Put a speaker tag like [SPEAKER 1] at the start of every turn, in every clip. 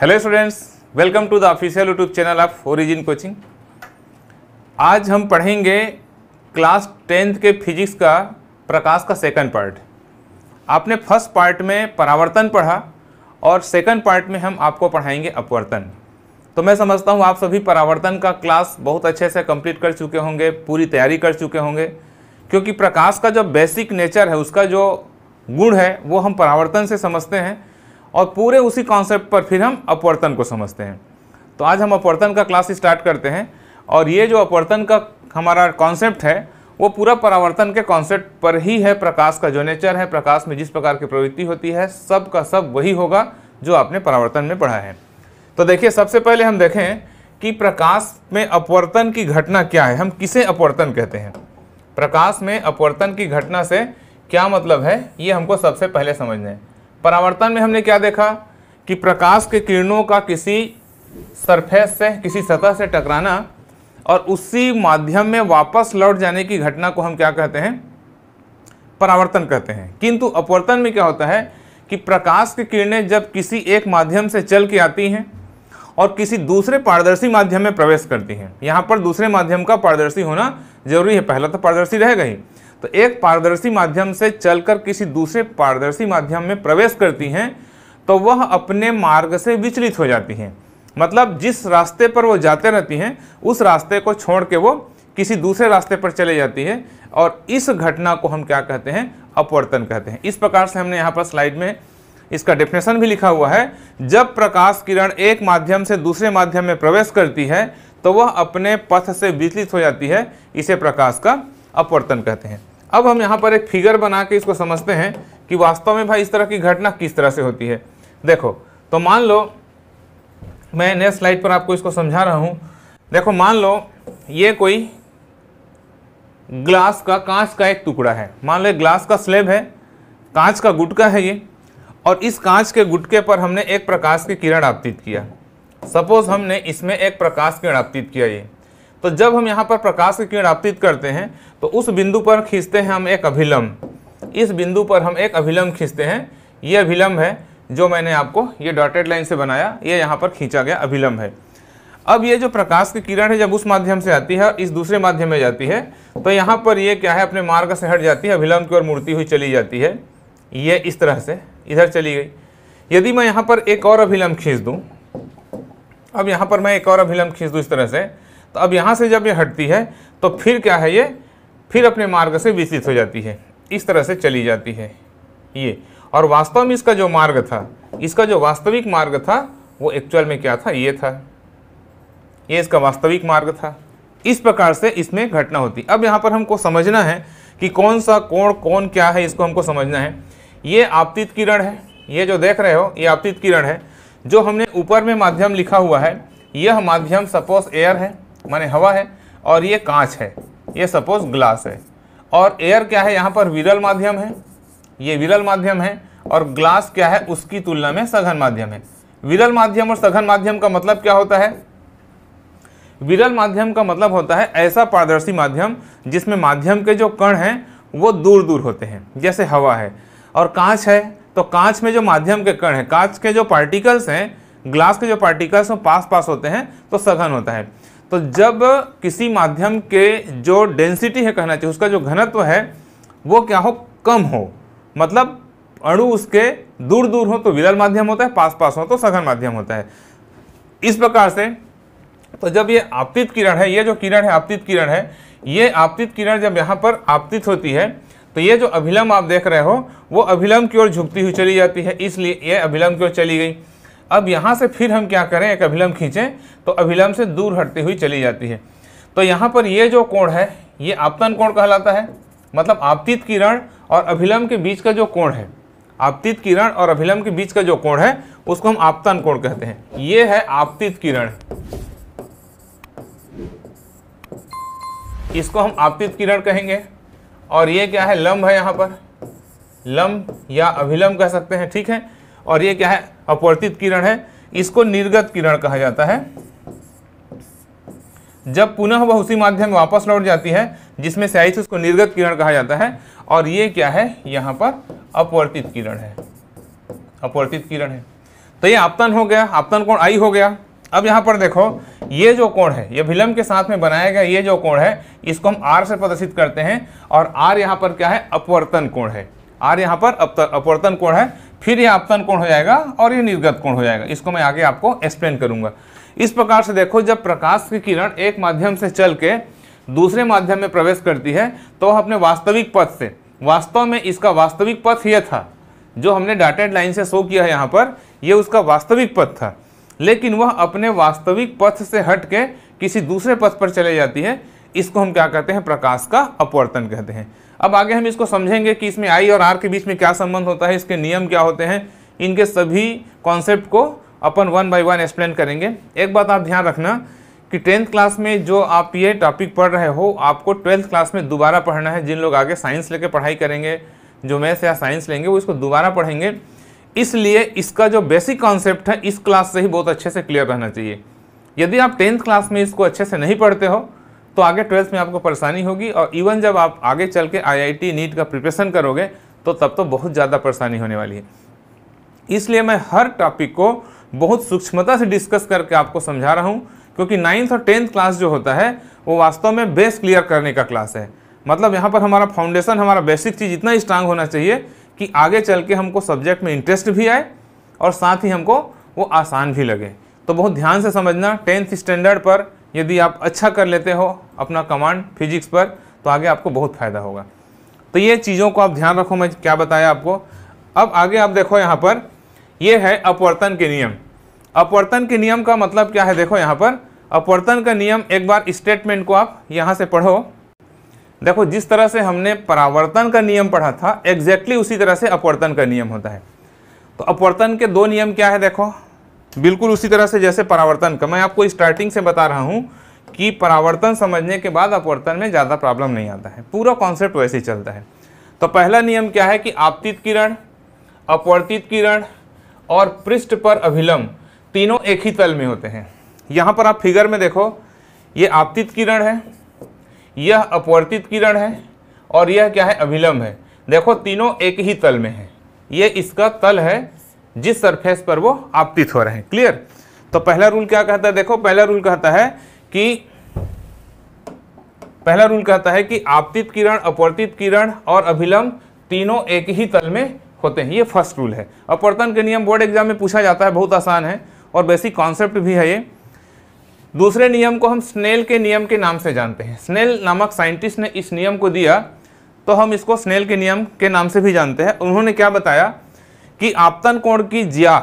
[SPEAKER 1] Hello students welcome to the official YouTube channel of Origin Coaching आज हम पढ़ेंगे class tenth के physics का प्रकाश का सेकंड पार्ट आपने फर्स्ट पार्ट में परावर्तन पढ़ा और सेकंड पार्ट में हम आपको पढ़ाएंगे अपवर्तन तो मैं समझता हूँ आप सभी परावर्तन का क्लास बहुत अच्छे से कंप्लीट कर चुके होंगे पूरी तैयारी कर चुके होंगे क्योंकि प्रकाश का जो बेसिक नेचर है उसका जो गुण है वो हम परावर्तन से समझते हैं और पूरे उसी कॉन्सेप्ट पर फिर हम अपवर्तन को समझते हैं तो आज हम अपवर्तन का क्लास स्टार्ट करते हैं और ये जो अपवर्तन का हमारा कॉन्सेप्ट है वो पूरा परावर्तन के कॉन्सेप्ट पर ही है प्रकाश का जो नेचर है प्रकाश में जिस प्रकार की प्रवृत्ति होती है सब का सब वही होगा जो आपने परावर्तन में पढ़ा है तो देखिए सबसे पहले हम देखें कि प्रकाश में अपवर्तन की घटना क्या है हम किसे अपवर्तन कहते हैं प्रकाश में अपवर्तन की घटना से क्या मतलब है ये हमको सबसे पहले समझना है परावर्तन में हमने क्या देखा कि प्रकाश के किरणों का किसी सरफेस से किसी सतह से टकराना और उसी माध्यम में वापस लौट जाने की घटना को हम क्या कहते हैं परावर्तन कहते हैं किंतु अपवर्तन में क्या होता है कि प्रकाश की किरणें जब किसी एक माध्यम से चल के आती हैं और किसी दूसरे पारदर्शी माध्यम में प्रवेश करती हैं यहाँ पर दूसरे माध्यम का पारदर्शी होना जरूरी है पहला तो पारदर्शी रहेगा ही तो एक पारदर्शी माध्यम से चलकर किसी दूसरे पारदर्शी माध्यम में प्रवेश करती हैं तो वह अपने मार्ग से विचलित हो जाती हैं मतलब जिस रास्ते पर वो जाते रहती हैं उस रास्ते को छोड़ के वो किसी दूसरे रास्ते पर चले जाती है और इस घटना को हम क्या कहते हैं अपवर्तन कहते हैं इस प्रकार से हमने यहाँ पर स्लाइड में इसका डेफिनेशन भी लिखा हुआ है जब प्रकाश किरण एक माध्यम से दूसरे माध्यम में प्रवेश करती है तो वह अपने पथ से विचलित हो जाती है इसे प्रकाश का अपवर्तन कहते हैं अब हम यहाँ पर एक फिगर बना के इसको समझते हैं कि वास्तव में भाई इस तरह की घटना किस तरह से होती है देखो तो मान लो मैं नेक्स्ट स्लाइड पर आपको इसको समझा रहा हूँ देखो मान लो ये कोई ग्लास का कांच का एक टुकड़ा है मान लो ग्लास का स्लेब है कांच का गुटका है ये और इस कांच के गुटके पर हमने एक प्रकाश की किरण आपतित किया सपोज हमने इसमें एक प्रकाश किरण आपतित किया ये तो जब हम यहाँ पर प्रकाश की किरण आपतित करते हैं तो उस बिंदु पर खींचते हैं हम एक अभिलम्ब इस बिंदु पर हम एक अभिलम्ब खींचते हैं ये अभिलम्ब है जो मैंने आपको ये डॉटेड लाइन से बनाया ये यहाँ पर खींचा गया अभिलंब है अब ये जो प्रकाश की किरण है जब उस माध्यम से आती है इस दूसरे माध्यम में जाती है तो यहाँ पर ये क्या है अपने मार्ग से हट जाती है अभिलम्ब की ओर मुड़ती हुई चली जाती है ये इस तरह से इधर चली गई यदि मैं यहाँ पर एक और अभिलम्ब खींच दूँ अब यहाँ पर मैं एक और अभिलम्ब खींच दूँ इस तरह से तो अब यहाँ से जब ये हटती है तो फिर क्या है ये फिर अपने मार्ग से विचलित हो जाती है इस तरह से चली जाती है ये और वास्तव में इसका जो मार्ग था इसका जो वास्तविक मार्ग था वो एक्चुअल में क्या था ये था ये इसका वास्तविक मार्ग था इस प्रकार से इसमें घटना होती अब यहाँ पर हमको समझना है कि कौन सा कोण कौन क्या है इसको हमको समझना है ये आपतित किरण है ये जो देख रहे हो ये आपतित किरण है जो हमने ऊपर में माध्यम लिखा हुआ है यह माध्यम सपोज एयर है माने हवा है और ये कांच है ये सपोज ग्लास है और एयर क्या है यहाँ पर विरल माध्यम है ये विरल माध्यम है और ग्लास क्या है उसकी तुलना में सघन माध्यम है विरल माध्यम और सघन माध्यम का मतलब क्या होता है विरल माध्यम का मतलब होता है ऐसा पारदर्शी माध्यम जिसमें माध्यम के जो कण हैं वो दूर दूर होते हैं जैसे हवा है और कांच है तो कांच में जो माध्यम के कण हैं कांच के जो पार्टिकल्स हैं ग्लास के जो पार्टिकल्स हैं पास पास होते हैं तो सघन होता है तो जब किसी माध्यम के जो डेंसिटी है कहना चाहिए उसका जो घनत्व है वो क्या हो कम हो मतलब अणु उसके दूर दूर हो तो विरल माध्यम होता है पास पास हो तो सघन माध्यम होता है इस प्रकार से तो जब ये आपतित किरण है ये जो किरण है आपतित किरण है ये आपतित किरण जब यहाँ पर आपतित होती है तो ये जो अभिलम्ब आप देख रहे हो वो अभिलम्ब की ओर झुकती हुई चली जाती है इसलिए ये अभिलम्ब की ओर चली गई अब यहाँ से फिर हम क्या करें एक अभिलम्ब खींचें तो अभिलम्ब से दूर हटती हुई चली जाती है तो यहाँ पर ये जो कोण है ये आपतन कोण कहलाता है मतलब आपतित किरण और अभिलम्ब के बीच का जो कोण है आपतित किरण और अभिलम्ब के बीच का जो कोण है उसको हम आपतन कोण कहते हैं ये है आपतित किरण इसको हम आपतित किरण कहेंगे और ये क्या है लंब है यहाँ पर लंब या अभिलंब कह सकते हैं ठीक है और ये क्या है अपवर्तित किरण है इसको निर्गत किरण कहा जाता है जब पुनः वह उसी माध्यम वापस लौट जाती है जिसमें से थी उसको निर्गत किरण कहा जाता है और ये क्या है यहाँ पर अपवर्तित किरण है अपवर्तित किरण है तो ये आपतन हो गया आपतन कोण आई हो गया अब यहाँ पर देखो ये जो कोण है ये विलंब के साथ में बनाया गया ये जो कोण है इसको हम आर से प्रदर्शित करते हैं और आर यहाँ पर क्या है अपवर्तन कोण है आर यहाँ पर अपवर्तन कोण है फिर ये आपतन कोण हो जाएगा और ये निर्गत कोण हो जाएगा इसको मैं आगे आपको एक्सप्लेन करूंगा इस प्रकार से देखो जब प्रकाश की किरण एक माध्यम से चल के दूसरे माध्यम में प्रवेश करती है तो वह अपने वास्तविक पथ से वास्तव में इसका वास्तविक पथ यह था जो हमने डाटेड लाइन से शो किया है यहाँ पर यह उसका वास्तविक पथ था लेकिन वह अपने वास्तविक पथ से हट के किसी दूसरे पथ पर चले जाती है इसको हम क्या कहते हैं प्रकाश का अपवर्तन कहते हैं अब आगे हम इसको समझेंगे कि इसमें आई और आर के बीच में क्या संबंध होता है इसके नियम क्या होते हैं इनके सभी कॉन्सेप्ट को अपन वन बाय वन एक्सप्लेन करेंगे एक बात आप ध्यान रखना कि टेंथ क्लास में जो आप ये टॉपिक पढ़ रहे हो आपको ट्वेल्थ क्लास में दोबारा पढ़ना है जिन लोग आगे साइंस लेके पढ़ाई करेंगे जो मैथ्स या साइंस लेंगे वो इसको दोबारा पढ़ेंगे इसलिए इसका जो बेसिक कॉन्सेप्ट है इस क्लास से ही बहुत अच्छे से क्लियर रहना चाहिए यदि आप टेंथ क्लास में इसको अच्छे से नहीं पढ़ते हो तो आगे ट्वेल्थ में आपको परेशानी होगी और इवन जब आप आगे चल के आई नीट का प्रिपरेशन करोगे तो तब तो बहुत ज़्यादा परेशानी होने वाली है इसलिए मैं हर टॉपिक को बहुत सूक्ष्मता से डिस्कस करके आपको समझा रहा हूँ क्योंकि नाइन्थ और टेंथ क्लास जो होता है वो वास्तव में बेस क्लियर करने का क्लास है मतलब यहाँ पर हमारा फाउंडेशन हमारा बेसिक चीज़ इतना स्ट्रांग होना चाहिए कि आगे चल के हमको सब्जेक्ट में इंटरेस्ट भी आए और साथ ही हमको वो आसान भी लगे तो बहुत ध्यान से समझना टेंथ स्टैंडर्ड पर यदि आप अच्छा कर लेते हो अपना कमांड फिजिक्स पर तो आगे आपको बहुत फ़ायदा होगा तो ये चीज़ों को आप ध्यान रखो मैं क्या बताया आपको अब आगे आप देखो यहाँ पर ये है अपवर्तन के नियम अपवर्तन के नियम का मतलब क्या है देखो यहाँ पर अपवर्तन का नियम एक बार स्टेटमेंट को आप यहाँ से पढ़ो देखो जिस तरह से हमने परावर्तन का नियम पढ़ा था एग्जैक्टली उसी तरह से अपवर्तन का नियम होता है तो अपवर्तन के दो नियम क्या है देखो बिल्कुल उसी तरह से जैसे परावर्तन का मैं आपको स्टार्टिंग से बता रहा हूँ कि परावर्तन समझने के बाद अपवर्तन में ज़्यादा प्रॉब्लम नहीं आता है पूरा कॉन्सेप्ट वैसे ही चलता है तो पहला नियम क्या है कि आपतित किरण अपवर्तित किरण और पृष्ठ पर अभिलंब तीनों एक ही तल में होते हैं यहाँ पर आप फिगर में देखो ये आपतित किरण है यह अपवर्तित किरण है और यह क्या है अभिलम्ब है देखो तीनों एक ही तल में है ये इसका तल है जिस सरफेस पर वो आपतित हो रहे हैं क्लियर तो पहला रूल क्या कहता है देखो पहला रूल कहता है कि पहला रूल कहता है कि आपतित किरण अपवर्तित किरण और अभिलंब तीनों एक ही तल में होते हैं ये फर्स्ट रूल है अपवर्तन के नियम बोर्ड एग्जाम में पूछा जाता है बहुत आसान है और बेसिक कॉन्सेप्ट भी है ये दूसरे नियम को हम स्नेल के नियम के नाम से जानते हैं स्नेल नामक साइंटिस्ट ने इस नियम को दिया तो हम इसको स्नेल के नियम के नाम से भी जानते हैं उन्होंने क्या बताया कि आपतन कोण की ज्या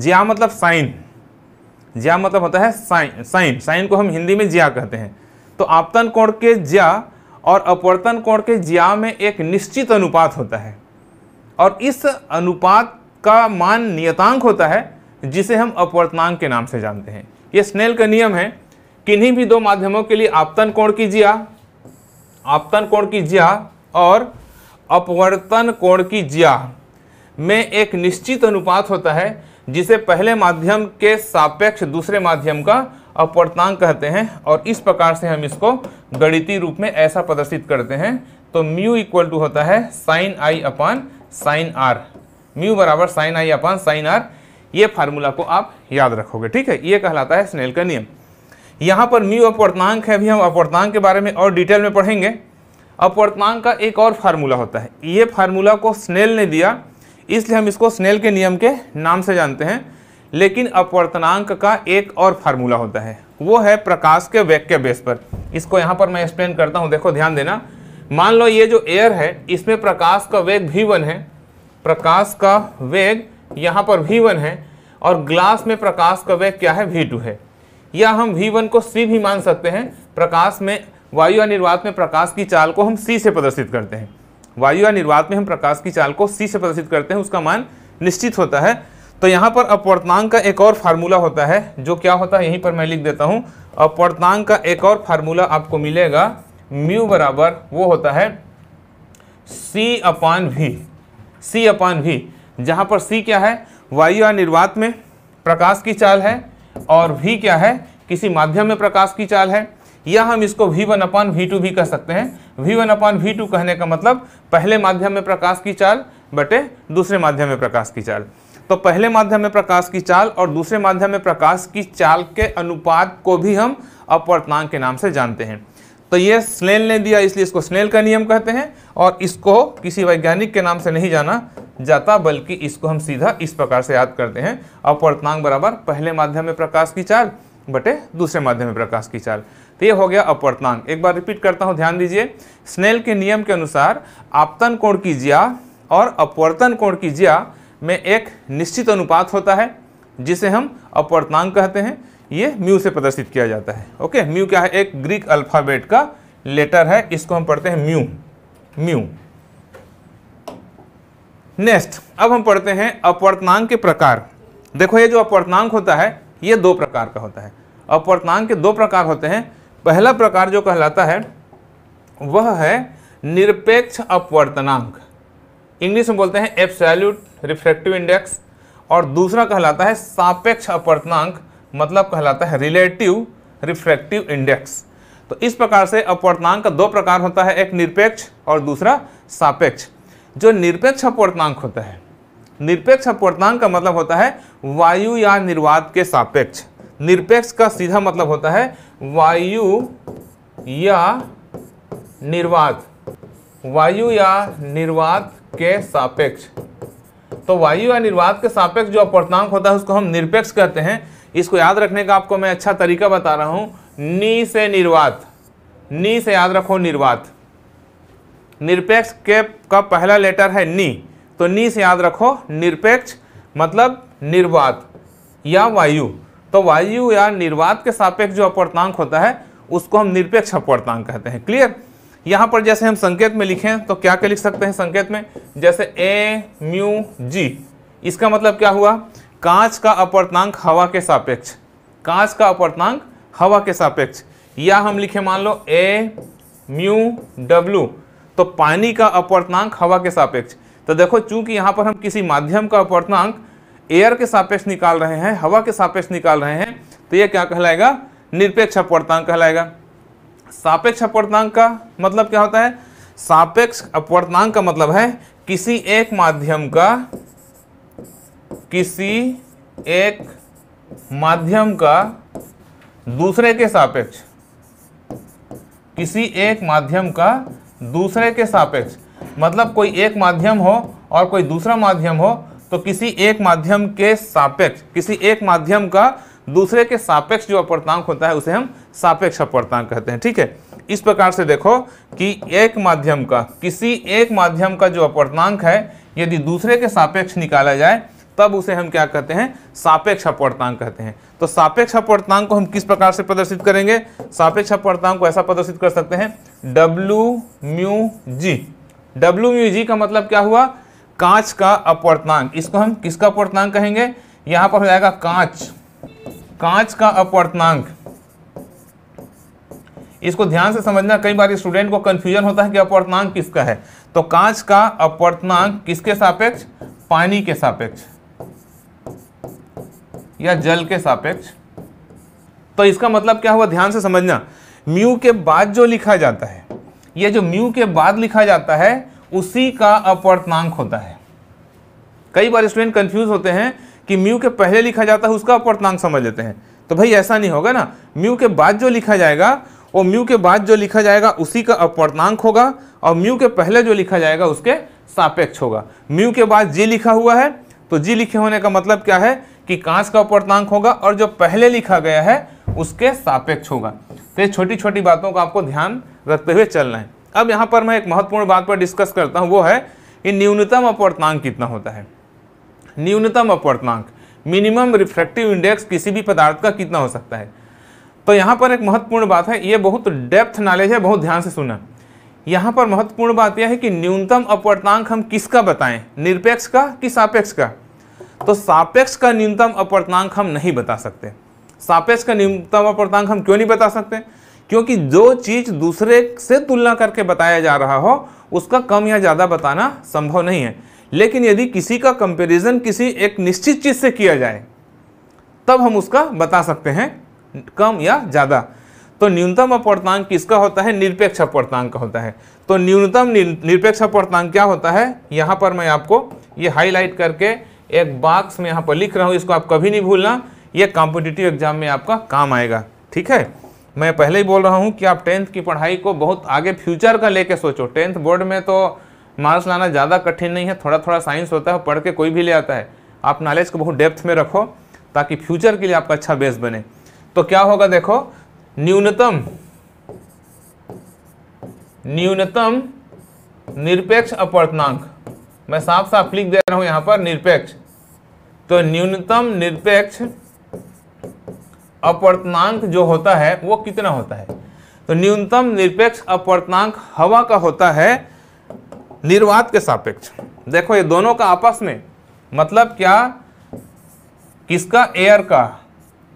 [SPEAKER 1] ज्या मतलब साइन ज्या मतलब होता है साइन साइन साइन को हम हिंदी में ज्या कहते हैं तो आपतन कोण के ज्या और अपवर्तन कोण के ज्या में एक निश्चित अनुपात होता है और इस अनुपात का मान नियतांक होता है जिसे हम अपवर्तनांक के नाम से जानते हैं यह स्नेल का नियम है किन्हीं भी दो माध्यमों के लिए आपतन कोण की ज्या आपतन कोण की ज्या और अपवर्तन कोण की ज्या में एक निश्चित अनुपात होता है जिसे पहले माध्यम के सापेक्ष दूसरे माध्यम का अपवर्तनांक कहते हैं और इस प्रकार से हम इसको गणितीय रूप में ऐसा प्रदर्शित करते हैं तो म्यू इक्वल टू होता है sine I upon sine R mu बराबर sine I upon sine R ये फार्मूला को आप याद रखोगे ठीक है ये कहलाता है स्नेल का नियम यहाँ पर म्यू अपवर्तनांक है अभी हम अपवर्तनांक के बारे में और डिटेल में पढ़ेंगे अपवर्तनांक का एक और फार्मूला होता है ये फार्मूला को स्नेल ने दिया इसलिए हम इसको स्नेल के नियम के नाम से जानते हैं लेकिन अपवर्तनांक का एक और फार्मूला होता है वो है प्रकाश के वेग के बेस पर इसको यहाँ पर मैं एक्सप्लेन करता हूँ देखो ध्यान देना मान लो ये जो एयर है इसमें प्रकाश का वेग भी वन है प्रकाश का वेग यहाँ पर भी वन है और ग्लास में प्रकाश का वेग क्या है वी टू है या हम वी वन को सी भी मान सकते हैं प्रकाश में वायु अनिर्वात में प्रकाश की चाल को हम सी से प्रदर्शित करते हैं वायु या निर्वात में हम प्रकाश की चाल को सी से प्रदर्शित करते हैं उसका मान निश्चित होता है तो यहाँ पर अपवर्तनांक का एक और फार्मूला होता है जो क्या होता है यहीं पर मैं लिख देता हूँ अपवर्तनांक का एक और फार्मूला आपको मिलेगा म्यू बराबर वो होता है सी अपान भी सी अपान भी जहाँ पर सी क्या है वायु या निर्वात में प्रकाश की चाल है और भी क्या है किसी माध्यम में प्रकाश की चाल है या हम इसको V one upon V two भी कह सकते हैं V one upon V two कहने का मतलब पहले माध्यम में प्रकाश की चाल बटे दूसरे माध्यम में प्रकाश की चाल तो पहले माध्यम में प्रकाश की चाल और दूसरे माध्यम में प्रकाश की चाल के अनुपात को भी हम अपवर्तनांक के नाम से जानते हैं तो ये स्नेल ने दिया इसलिए इसको स्नेल का नियम कहते हैं और इसको किसी वैज्ञानिक के नाम से नहीं जाना जाता बल्कि इसको हम सीधा इस प्रकार से याद करते हैं अपवर्तनांक बराबर पहले माध्यम में प्रकाश की चाल बटे दूसरे माध्यम में प्रकाश की चाल तो ये हो गया अपवर्तनांक एक बार रिपीट करता हूँ ध्यान दीजिए स्नेल के नियम के अनुसार आपतन कोण की जिया और अपवर्तन कोण की जिया में एक निश्चित अनुपात होता है जिसे हम अपवर्तनांक कहते हैं ये म्यू से प्रदर्शित किया जाता है ओके म्यू क्या है एक ग्रीक अल्फ़ाबेट का लेटर है इसको हम पढ़ते हैं म्यू म्यू नेक्स्ट अब हम पढ़ते हैं अपवर्तनांक के प्रकार देखो ये जो अपवर्तनांक होता है ये दो प्रकार का होता है अपवर्तनांक के दो प्रकार होते हैं पहला प्रकार जो कहलाता है वह है निरपेक्ष अपवर्तनांक इंग्लिश में बोलते हैं एब्सैल्यूट रिफ्रैक्टिव इंडेक्स और दूसरा कहलाता है सापेक्ष अपवर्तनांक मतलब कहलाता है रिलेटिव रिफ्रैक्टिव इंडेक्स तो इस प्रकार से अपवर्तनांक का दो प्रकार होता है एक निरपेक्ष और दूसरा सापेक्ष जो निरपेक्ष अपवर्तनांक होता है निरपेक्ष अपवर्तनांक का मतलब होता है वायु या निर्वात के सापेक्ष निरपेक्ष का सीधा मतलब होता है वायु या निर्वात वायु या निर्वात के सापेक्ष तो वायु या निर्वात के सापेक्ष जो अपर्णांक होता है उसको हम निरपेक्ष कहते हैं इसको याद रखने का आपको मैं अच्छा तरीका बता रहा हूं नी से निर्वात नी से याद रखो निर्वात निरपेक्ष के का पहला लेटर है नी तो नी से याद रखो निरपेक्ष मतलब निर्वात या वायु तो वायु या निर्वात के सापेक्ष जो अपवर्तनांक होता है उसको हम निरपेक्ष अपवर्तनांक कहते हैं क्लियर यहां पर जैसे हम संकेत में लिखें तो क्या क्या लिख सकते हैं संकेत में जैसे ए म्यू जी इसका मतलब क्या हुआ कांच का अपवर्तनांक हवा के सापेक्ष कांच का अपवर्तनांक हवा के सापेक्ष या हम लिखे मान लो ए म्यू डब्ल्यू तो पानी का अपवर्तनांक हवा के सापेक्ष तो देखो चूंकि यहां पर हम किसी माध्यम का अपवर्तनांक एयर के सापेक्ष निकाल रहे हैं हवा के सापेक्ष निकाल रहे हैं तो यह क्या कहलाएगा निरपेक्ष अपवर्तांक कहलाएगा सापेक्ष अपवर्तांक का मतलब क्या होता है सापेक्ष अपवर्तांक का मतलब है किसी एक माध्यम का किसी एक माध्यम का दूसरे के सापेक्ष किसी एक माध्यम का दूसरे के सापेक्ष मतलब कोई एक माध्यम हो और कोई दूसरा माध्यम हो तो किसी एक माध्यम के सापेक्ष किसी एक माध्यम का दूसरे के सापेक्ष जो अपर्तांक होता है उसे हम सापेक्ष अपवर्तांक कहते हैं ठीक है इस प्रकार से देखो कि एक माध्यम का किसी एक माध्यम का जो अपवर्तांक है यदि दूसरे के सापेक्ष निकाला जाए तब उसे हम क्या कहते हैं सापेक्ष अपवर्तांक कहते हैं तो सापेक्ष अपवर्तांक को हम किस प्रकार से प्रदर्शित करेंगे सापेक्ष अपवर्तांक को ऐसा प्रदर्शित कर सकते हैं W mu G W mu G का मतलब क्या हुआ कांच का अपवर्तनांक इसको हम किसका अपवर्तनांक कहेंगे यहां पर हो जाएगा कांच कांच का अपवर्तनांक इसको ध्यान से समझना कई बार स्टूडेंट को कंफ्यूजन होता है कि अपवर्तनांक किसका है तो कांच का अपवर्तनांक किसके सापेक्ष पानी के सापेक्ष या जल के सापेक्ष तो इसका मतलब क्या हुआ ध्यान से समझना म्यू के बाद जो लिखा जाता है ये जो म्यू के बाद लिखा जाता है उसी का अपवर्तनांक होता है कई बार स्टूडेंट कंफ्यूज होते हैं कि म्यू के पहले लिखा जाता है उसका अपवर्तनांक समझ लेते हैं तो भाई ऐसा नहीं होगा ना म्यू के बाद जो लिखा जाएगा वो म्यू के बाद जो लिखा जाएगा उसी का अपवर्तनांक होगा और म्यू के पहले जो लिखा जाएगा उसके सापेक्ष होगा म्यू के बाद जी लिखा हुआ है तो जी लिखे होने का मतलब क्या है कि कांच का अपवर्तनांक होगा और जो पहले लिखा गया है उसके सापेक्ष होगा तो ये छोटी छोटी बातों का आपको ध्यान रखते हुए चलना है अब यहाँ पर मैं एक महत्वपूर्ण बात पर डिस्कस करता हूँ वो है कि न्यूनतम अपवर्तनांक कितना होता है न्यूनतम अपवर्तनांक मिनिमम रिफ्रैक्टिव इंडेक्स किसी भी पदार्थ का कितना हो सकता है तो यहाँ पर एक महत्वपूर्ण बात है ये बहुत डेप्थ नॉलेज है बहुत ध्यान से सुना यहाँ पर महत्वपूर्ण बात यह है कि न्यूनतम अपवर्तनांक हम किसका बताएं निरपेक्ष का कि सापेक्ष का तो सापेक्ष का न्यूनतम अपवर्तनांक हम नहीं बता सकते सापेक्ष का न्यूनतम अपवर्तनांक हम क्यों नहीं बता सकते क्योंकि जो चीज़ दूसरे से तुलना करके बताया जा रहा हो उसका कम या ज़्यादा बताना संभव नहीं है लेकिन यदि किसी का कंपैरिजन किसी एक निश्चित चीज़ से किया जाए तब हम उसका बता सकते हैं कम या ज़्यादा तो न्यूनतम अपवर्तांक किसका होता है निरपेक्ष अपर्तांक का होता है तो न्यूनतम निरपेक्ष अपवर्तांक क्या होता है यहाँ पर मैं आपको ये हाईलाइट करके एक बॉक्स में यहाँ पर लिख रहा हूँ इसको आप कभी नहीं भूलना ये कॉम्पिटिटिव एग्जाम में आपका काम आएगा ठीक है मैं पहले ही बोल रहा हूँ कि आप टेंथ की पढ़ाई को बहुत आगे फ्यूचर का लेके सोचो टेंथ बोर्ड में तो मार्क्स लाना ज़्यादा कठिन नहीं है थोड़ा थोड़ा साइंस होता है पढ़ के कोई भी ले आता है आप नॉलेज को बहुत डेप्थ में रखो ताकि फ्यूचर के लिए आपका अच्छा बेस बने तो क्या होगा देखो न्यूनतम न्यूनतम निरपेक्ष अपर्तनांक मैं साफ साफ लिख दे रहा हूँ यहाँ पर निरपेक्ष तो न्यूनतम निरपेक्ष अपवर्तनांक जो होता है वो कितना होता है तो न्यूनतम निरपेक्ष अपवर्तनांक हवा का होता है निर्वात के सापेक्ष देखो ये दोनों का आपस में मतलब क्या किसका एयर का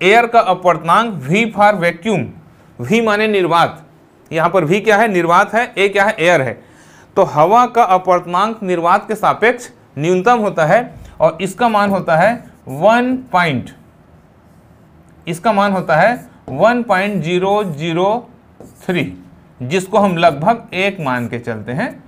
[SPEAKER 1] एयर का अपवर्तनांक वी फॉर वैक्यूम वी माने निर्वात यहाँ पर वी क्या है निर्वात है ए क्या है एयर है तो हवा का अपवर्तनांक निर्वात के सापेक्ष न्यूनतम होता है और इसका मान होता है वन पॉइंट इसका मान होता है 1.003 जिसको हम लगभग एक मान के चलते हैं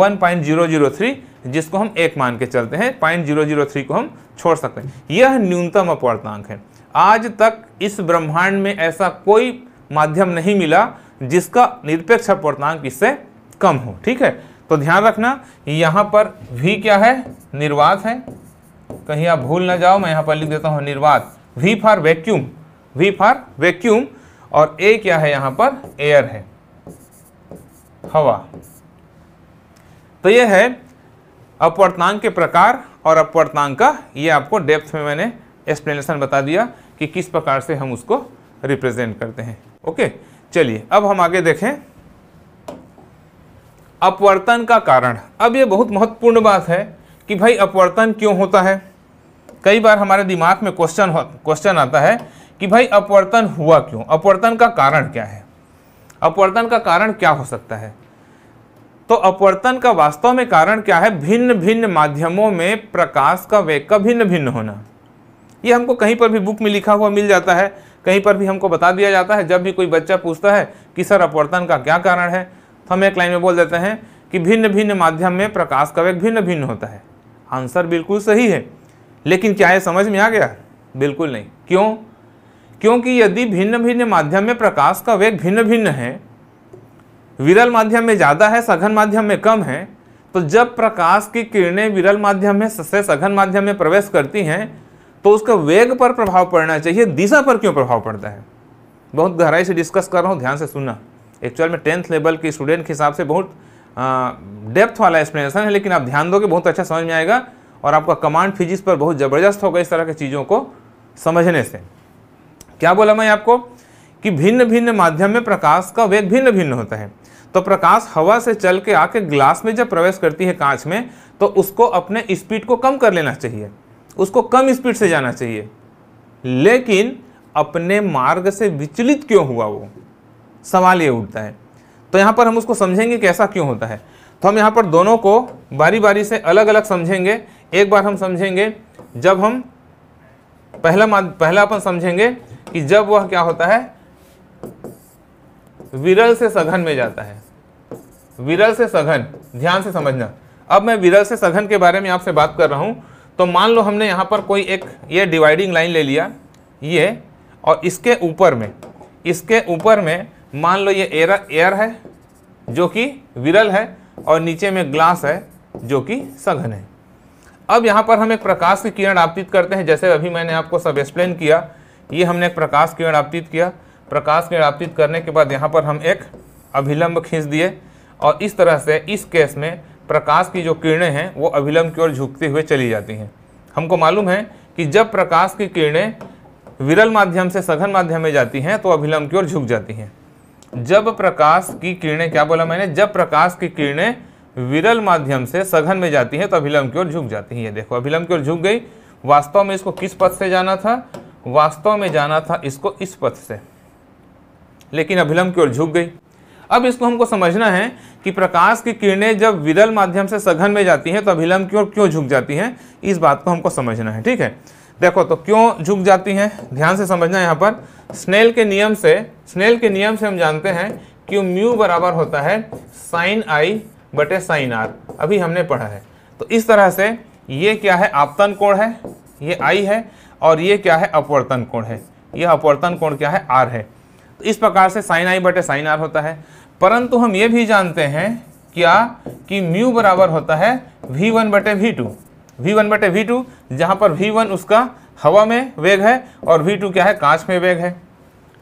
[SPEAKER 1] 1.003 जिसको हम एक मान के चलते हैं पॉइंट जीरो जीरो थ्री को हम छोड़ सकते हैं यह न्यूनतम अपवर्तांक है आज तक इस ब्रह्मांड में ऐसा कोई माध्यम नहीं मिला जिसका निरपेक्ष अपवर्तांक इससे कम हो ठीक है तो ध्यान रखना यहाँ पर भी क्या है निर्वात है कहीं आप भूल ना जाओ मैं यहाँ पर लिख देता हूँ निर्वात V for vacuum V for vacuum और ए क्या है यहां पर एयर है हवा तो ये है अपवर्तनांक के प्रकार और अपवर्तनांक का ये आपको डेप्थ में मैंने एक्सप्लेनेशन बता दिया कि किस प्रकार से हम उसको रिप्रेजेंट करते हैं ओके चलिए अब हम आगे देखें अपवर्तन का कारण अब ये बहुत महत्वपूर्ण बात है कि भाई अपवर्तन क्यों होता है कई बार हमारे दिमाग में क्वेश्चन क्वेश्चन आता है कि भाई अपवर्तन हुआ क्यों अपवर्तन का कारण क्या है अपवर्तन का कारण क्या हो सकता है तो अपवर्तन का वास्तव में कारण क्या है भिन्न भिन्न माध्यमों में प्रकाश का वेग का भिन्न भिन्न होना ये हमको कहीं पर भी बुक में लिखा हुआ मिल जाता है कहीं पर भी हमको बता दिया जाता है जब भी कोई बच्चा पूछता है कि सर अपवर्तन का क्या कारण है तो हम एक लाइन में बोल देते हैं कि भिन्न भिन्न माध्यम में प्रकाश का वेग भिन्न भिन्न होता है आंसर बिल्कुल सही है लेकिन क्या यह समझ में आ गया बिल्कुल नहीं क्यों क्योंकि यदि भिन्न भिन्न माध्यम में प्रकाश का वेग भिन्न भिन्न है विरल माध्यम में ज़्यादा है सघन माध्यम में कम है तो जब प्रकाश की किरणें विरल माध्यम में से सघन माध्यम में प्रवेश करती हैं तो उसका वेग पर प्रभाव पड़ना चाहिए दिशा पर क्यों प्रभाव पड़ता है बहुत गहराई से डिस्कस कर रहा हूँ ध्यान से सुनना एक्चुअल में टेंथ लेवल के स्टूडेंट के हिसाब से बहुत डेप्थ वाला एक्सप्लेनेशन है लेकिन आप ध्यान दोगे बहुत अच्छा समझ में आएगा और आपका कमांड फिजिक्स पर बहुत ज़बरदस्त होगा इस तरह की चीज़ों को समझने से क्या बोला मैं आपको कि भिन्न भिन्न माध्यम में प्रकाश का वेग भिन्न भिन्न होता है तो प्रकाश हवा से चल के आके ग्लास में जब प्रवेश करती है कांच में तो उसको अपने स्पीड को कम कर लेना चाहिए उसको कम स्पीड से जाना चाहिए लेकिन अपने मार्ग से विचलित क्यों हुआ वो सवाल ये उठता है तो यहाँ पर हम उसको समझेंगे कि ऐसा क्यों होता है तो हम यहाँ पर दोनों को बारी बारी से अलग अलग समझेंगे एक बार हम समझेंगे जब हम पहला पहला अपन समझेंगे कि जब वह क्या होता है विरल से सघन में जाता है विरल से सघन ध्यान से समझना अब मैं विरल से सघन के बारे में आपसे बात कर रहा हूँ तो मान लो हमने यहाँ पर कोई एक ये डिवाइडिंग लाइन ले लिया ये और इसके ऊपर में इसके ऊपर में मान लो ये एयर एयर है जो कि विरल है और नीचे में ग्लास है जो कि सघन है अब यहाँ पर हम एक प्रकाश की किरण आपतित करते हैं जैसे अभी मैंने आपको सब एक्सप्लेन किया ये हमने एक प्रकाश किरण आपतित किया प्रकाश किरण आपतित करने के बाद यहाँ पर हम एक अभिलंब खींच दिए और इस तरह से इस केस में प्रकाश की जो किरणें हैं वो अभिलंब की ओर झुकते हुए चली जाती हैं हमको मालूम है कि जब प्रकाश की किरणें विरल माध्यम से सघन माध्यम में जाती हैं तो अभिलंब की ओर झुक जाती हैं जब प्रकाश की किरणें क्या बोला मैंने जब प्रकाश की किरणें विरल माध्यम से सघन में जाती है तो अभिलंब की ओर झुक जाती है ये देखो अभिलंब की ओर झुक गई वास्तव में इसको किस पथ से जाना था वास्तव में जाना था इसको इस पथ से लेकिन अभिलंब की ओर झुक गई अब इसको हमको समझना है कि प्रकाश की किरणें जब विरल माध्यम से सघन में जाती हैं तो अभिलंब की ओर क्यों झुक जाती हैं इस बात को हमको समझना है ठीक है देखो तो क्यों झुक जाती हैं ध्यान से समझना यहाँ पर स्नेल के नियम से स्नेल के नियम से हम जानते हैं कि म्यू बराबर होता है साइन आई बटे साइन आर अभी हमने पढ़ा है तो इस तरह से ये क्या है आपतन कोण है ये आई है और ये क्या है अपवर्तन कोण है यह अपवर्तन कोण क्या है आर है तो इस प्रकार से साइन आई बटे साइन आर होता है परंतु हम ये भी जानते हैं क्या कि म्यू बराबर होता है वी वन बटे वी टू वी वन बटे वी टू जहाँ पर वी वन उसका हवा में वेग है और वी टू क्या है कांच में वेग है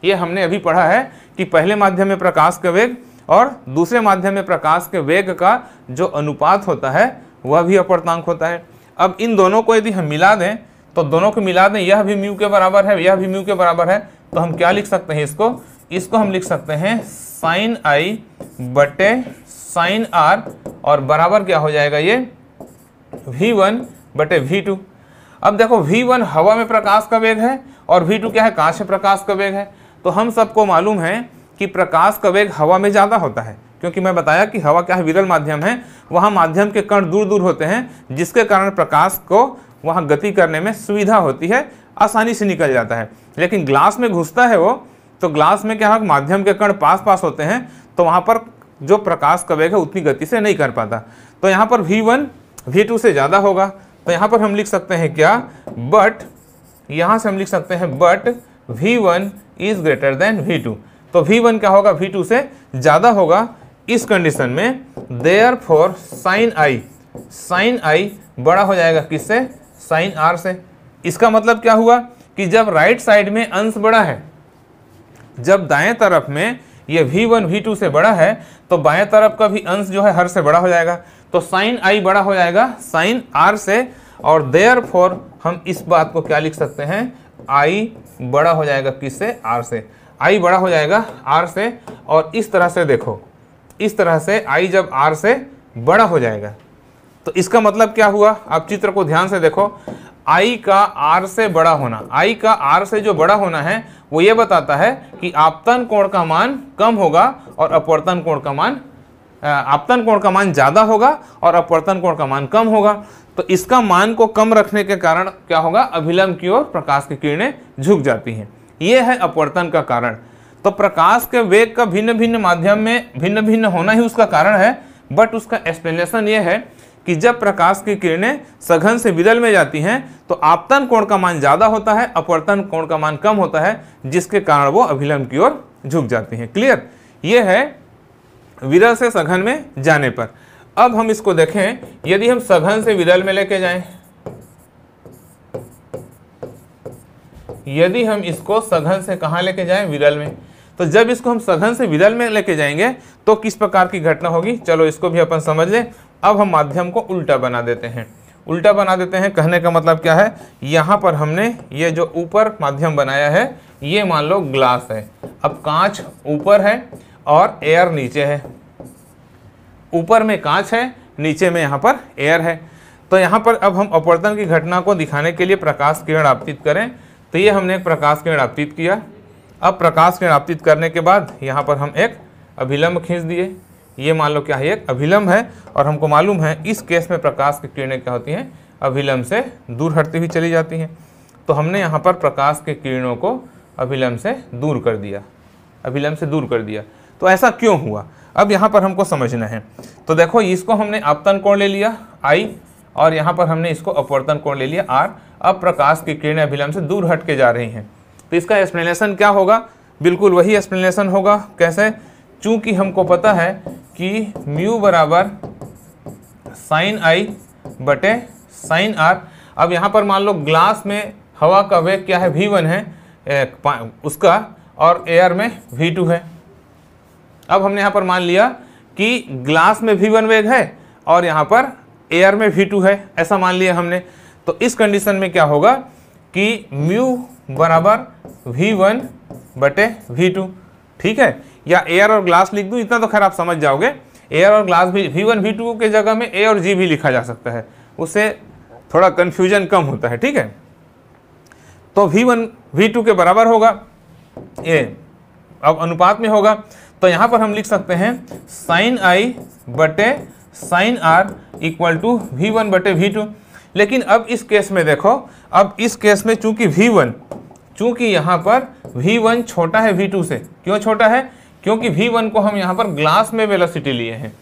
[SPEAKER 1] ये हमने अभी पढ़ा है कि पहले माध्यम में प्रकाश का वेग और दूसरे माध्यम में प्रकाश के वेग का जो अनुपात होता है वह भी अपरतांक होता है अब इन दोनों को यदि हम मिला दें तो दोनों को मिला दें यह भी म्यू के बराबर है यह भी म्यू के बराबर है तो हम क्या लिख सकते हैं इसको इसको हम लिख सकते हैं साइन आई बटे साइन आर और बराबर क्या हो जाएगा ये वी वन बटे वी टू अब देखो वी वन हवा में प्रकाश का वेग है और वी टू क्या है कांच में प्रकाश का वेग है तो हम सबको मालूम है कि प्रकाश का वेग हवा में ज़्यादा होता है क्योंकि मैं बताया कि हवा क्या है विरल माध्यम है वहाँ माध्यम के कण दूर दूर होते हैं जिसके कारण प्रकाश को वहाँ गति करने में सुविधा होती है आसानी से निकल जाता है लेकिन ग्लास में घुसता है वो तो ग्लास में क्या है माध्यम के कण पास पास होते हैं तो वहाँ पर जो प्रकाश का वेग है उतनी गति से नहीं कर पाता तो यहाँ पर वी वन वी टू से ज़्यादा होगा तो यहाँ पर हम लिख सकते हैं क्या बट यहाँ से हम लिख सकते हैं but V one is greater than V two तो वी वन क्या होगा वी टू से ज़्यादा होगा इस कंडीशन में therefore sine I sine I बड़ा हो जाएगा किससे साइन आर से इसका मतलब क्या हुआ कि जब राइट साइड में अंश बड़ा है जब दाएं तरफ में ये वी वन वी टू से बड़ा है तो बाएं तरफ का भी अंश जो है हर से बड़ा हो जाएगा तो साइन आई बड़ा हो जाएगा साइन आर से और देयर फॉर हम इस बात को क्या लिख सकते हैं आई बड़ा हो जाएगा किससे आर से आई बड़ा हो जाएगा आर से और इस तरह से देखो इस तरह से आई जब आर से बड़ा हो जाएगा तो इसका मतलब क्या हुआ आप चित्र को ध्यान से देखो आई का आर से बड़ा होना आई का आर से जो बड़ा होना है वो ये बताता है कि आपतन कोण का मान कम होगा और अपवर्तन कोण का मान आपतन कोण का मान ज़्यादा होगा और अपवर्तन कोण का मान कम होगा तो इसका मान को कम रखने के कारण क्या होगा अभिलंब की ओर प्रकाश की किरणें झुक जाती हैं ये है अपवर्तन का कारण तो प्रकाश के वेग का भिन्न भिन्न माध्यम में भिन्न भिन्न होना ही उसका कारण है बट उसका एक्सप्लेनेशन ये है कि जब प्रकाश की किरणें सघन से विरल में जाती हैं तो आपतन कोण का मान ज़्यादा होता है अपवर्तन कोण का मान कम होता है जिसके कारण वो अभिलंब की ओर झुक जाती हैं क्लियर ये है विरल से सघन में जाने पर अब हम इसको देखें यदि हम सघन से विरल में लेके जाएं यदि हम इसको सघन से कहाँ लेके जाएं विरल में तो जब इसको हम सघन से विरल में लेके जाएंगे तो किस प्रकार की घटना होगी चलो इसको भी अपन समझ लें अब हम माध्यम को उल्टा बना देते हैं उल्टा बना देते हैं कहने का मतलब क्या है यहाँ पर हमने ये जो ऊपर माध्यम बनाया है ये मान लो ग्लास है अब कांच ऊपर है और एयर नीचे है ऊपर में कांच है नीचे में यहाँ पर एयर है तो यहाँ पर अब हम अपवर्तन की घटना को दिखाने के लिए प्रकाश किरण आपतित करें तो ये हमने एक प्रकाश किरण आपतित किया अब प्रकाश किरण आपतित करने के बाद यहाँ पर हम एक अभिलंब खींच दिए ये मान लो क्या है एक अभिलंब है और हमको मालूम है इस केस में प्रकाश की किरणें क्या होती हैं अभिलंब से दूर हटती हुई चली जाती हैं तो हमने यहाँ पर प्रकाश के किरणों को अभिलंब से दूर कर दिया अभिलंब से दूर कर दिया तो ऐसा क्यों हुआ अब यहाँ पर हमको समझना है तो देखो इसको हमने आपतन कोण ले लिया आई और यहाँ पर हमने इसको अपवर्तन कोण ले लिया आर अब प्रकाश की किरणें अभिलंब से दूर हट के जा रही हैं तो इसका एक्सप्लेनेशन क्या होगा बिल्कुल वही एक्सप्लेनेशन होगा कैसे चूंकि हमको पता है कि म्यू बराबर साइन आई बटे साइन आर अब यहाँ पर मान लो ग्लास में हवा का वेग क्या है वी वन है ए, उसका और एयर में वी टू है अब हमने यहाँ पर मान लिया कि ग्लास में वी वन वेग है और यहाँ पर एयर में वी टू है ऐसा मान लिया हमने तो इस कंडीशन में क्या होगा कि म्यू बराबर वी वन बटे वी टू ठीक है या एयर और ग्लास लिख दूँ इतना तो खैर आप समझ जाओगे एयर और ग्लास भी वी वन वी टू के जगह में ए और जी भी लिखा जा सकता है उससे थोड़ा कन्फ्यूजन कम होता है ठीक है तो वी वन वी टू के बराबर होगा ए अब अनुपात में होगा तो यहाँ पर हम लिख सकते हैं साइन आई बटे sine R equal to V one बटे वी टू लेकिन अब इस केस में देखो अब इस केस में चूंकि वी वन चूँकि यहाँ पर वी वन छोटा है वी टू से क्यों छोटा है क्योंकि वी वन को हम यहाँ पर ग्लास में वेलोसिटी लिए हैं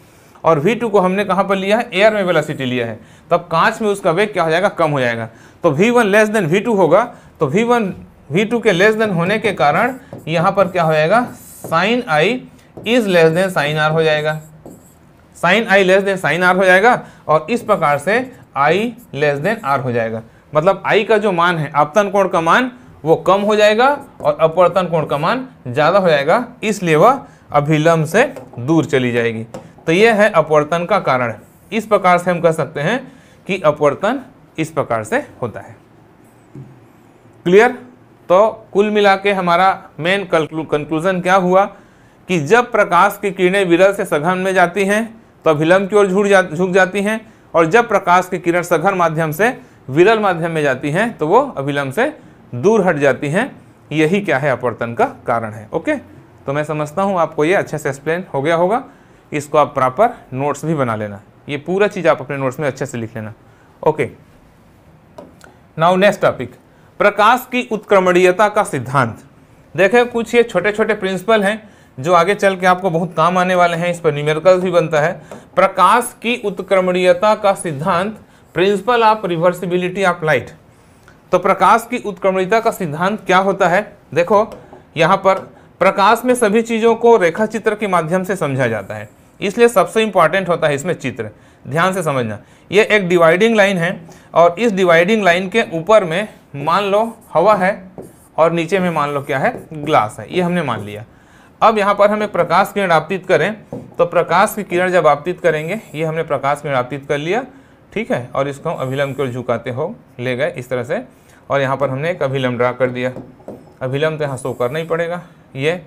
[SPEAKER 1] और वी टू को हमने कहाँ पर लिया है एयर में वेलोसिटी लिया है तब कांच में उसका वेग क्या हो जाएगा कम हो जाएगा तो V one less than V two होगा तो वी वन वी टू के लेस देन होने के कारण यहाँ पर क्या हो जाएगा sine I is less than sine R हो जाएगा sine I less than sine R हो जाएगा और इस प्रकार से आई लेस देन आर हो जाएगा मतलब आई का जो मान है अपतन कोण का मान वो कम हो जाएगा और अपवर्तन कोण का मान ज़्यादा हो जाएगा इसलिए वह अभिलंब से दूर चली जाएगी तो यह है अपवर्तन का कारण इस प्रकार से हम कह सकते हैं कि अपवर्तन इस प्रकार से होता है क्लियर तो कुल मिला के हमारा मेन कंक्लूजन क्या हुआ कि जब प्रकाश की किरणें विरल से सघन में जाती हैं तो अभिलंब की ओर झुक जाती हैं और जब प्रकाश की किरण सघन माध्यम से विरल माध्यम में जाती हैं तो वो अभिलंब से दूर हट जाती हैं यही क्या है अपवर्तन का कारण है ओके तो मैं समझता हूँ आपको ये अच्छे से एक्सप्लेन हो गया होगा इसको आप प्रॉपर नोट्स भी बना लेना ये पूरा चीज़ आप अपने नोट्स में अच्छे से लिख लेना ओके नाउ नेक्स्ट टॉपिक प्रकाश की उत्क्रमणीयता का सिद्धांत देखें कुछ ये छोटे छोटे प्रिंसिपल हैं जो आगे चल के आपको बहुत काम आने वाले हैं इस पर न्यूमेरिकल भी बनता है प्रकाश की उत्क्रमणीयता का सिद्धांत principle of reversibility of light तो प्रकाश की उत्क्रमणीयता का सिद्धांत क्या होता है देखो यहाँ पर प्रकाश में सभी चीज़ों को रेखा चित्र के माध्यम से समझा जाता है इसलिए सबसे इम्पॉर्टेंट होता है इसमें चित्र ध्यान से समझना ये एक डिवाइडिंग लाइन है और इस डिवाइडिंग लाइन के ऊपर में मान लो हवा है और नीचे में मान लो क्या है ग्लास है ये हमने मान लिया अब यहाँ पर हम एक प्रकाश किरण आपतित करें तो प्रकाश की किरण जब आपतित करेंगे ये हमने प्रकाश किरण आपतित कर लिया ठीक है और इसको हम अभिलम्ब की ओर झुकाते हो ले गए इस तरह से और यहाँ पर हमने एक अभिलम्ब ड्रा कर दिया अभिलम्ब तो यहाँ शो करना ही पड़ेगा ये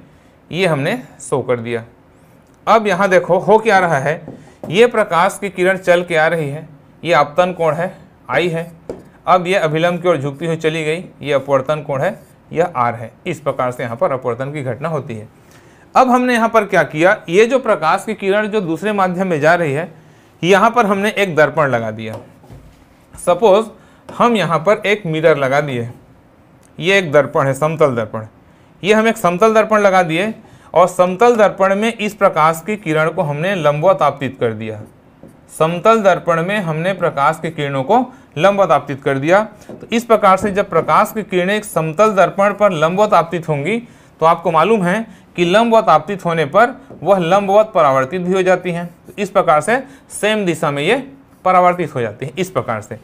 [SPEAKER 1] ये हमने शो कर दिया अब यहाँ देखो हो क्या रहा है ये प्रकाश की किरण चल के आ रही है ये आपतन कोण है आई है अब ये अभिलम्ब की ओर झुकती हुई चली गई ये अपवर्तन कोण है यह आर है इस प्रकार से यहाँ पर अपवर्तन की घटना होती है अब हमने यहाँ पर क्या किया ये जो प्रकाश की किरण जो दूसरे माध्यम में जा रही है यहाँ पर हमने एक दर्पण लगा दिया सपोज हम यहाँ पर एक मिरर लगा दिए ये एक दर्पण है समतल दर्पण ये हम एक समतल दर्पण लगा दिए और समतल दर्पण में इस प्रकाश की किरण को हमने लंबवत आपतित कर दिया समतल दर्पण में हमने प्रकाश के किरणों को लंबवत आपतित कर दिया तो इस प्रकार से जब प्रकाश की किरणें एक समतल दर्पण पर लंबवत आपतित होंगी तो आपको मालूम है कि लंबवत आपतित होने पर वह लंबवत परावर्तित भी हो जाती हैं तो इस प्रकार से सेम दिशा में ये परावर्तित हो जाती हैं इस प्रकार से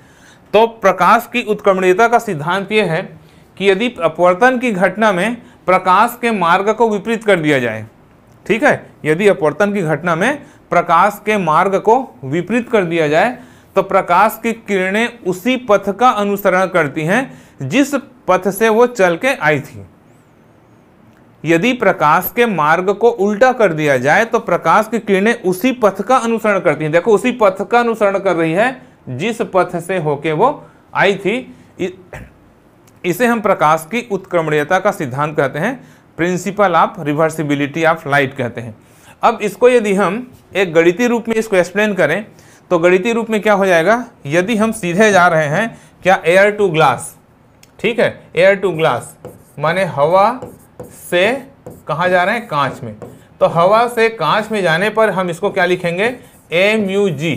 [SPEAKER 1] तो प्रकाश की उत्क्रमणीयता का सिद्धांत यह है कि यदि अपवर्तन की घटना में प्रकाश के मार्ग को विपरीत कर दिया जाए ठीक है यदि अपवर्तन की घटना में प्रकाश के मार्ग को विपरीत कर दिया जाए तो प्रकाश की किरणें उसी पथ का अनुसरण करती हैं जिस पथ से वो चल के आई थी यदि प्रकाश के मार्ग को उल्टा कर दिया जाए तो प्रकाश की किरणें उसी पथ का अनुसरण करती हैं देखो उसी पथ का अनुसरण कर रही है जिस पथ से होके वो आई थी इसे हम प्रकाश की उत्क्रमणीयता का सिद्धांत कहते हैं principle of reversibility of light कहते हैं अब इसको यदि हम एक गणितीय रूप में इसको एक्सप्लेन करें तो गणितीय रूप में क्या हो जाएगा यदि हम सीधे जा रहे हैं क्या एयर टू ग्लास ठीक है एयर टू ग्लास माने हवा से कहाँ जा रहे हैं कांच में तो हवा से कांच में जाने पर हम इसको क्या लिखेंगे एम यू जी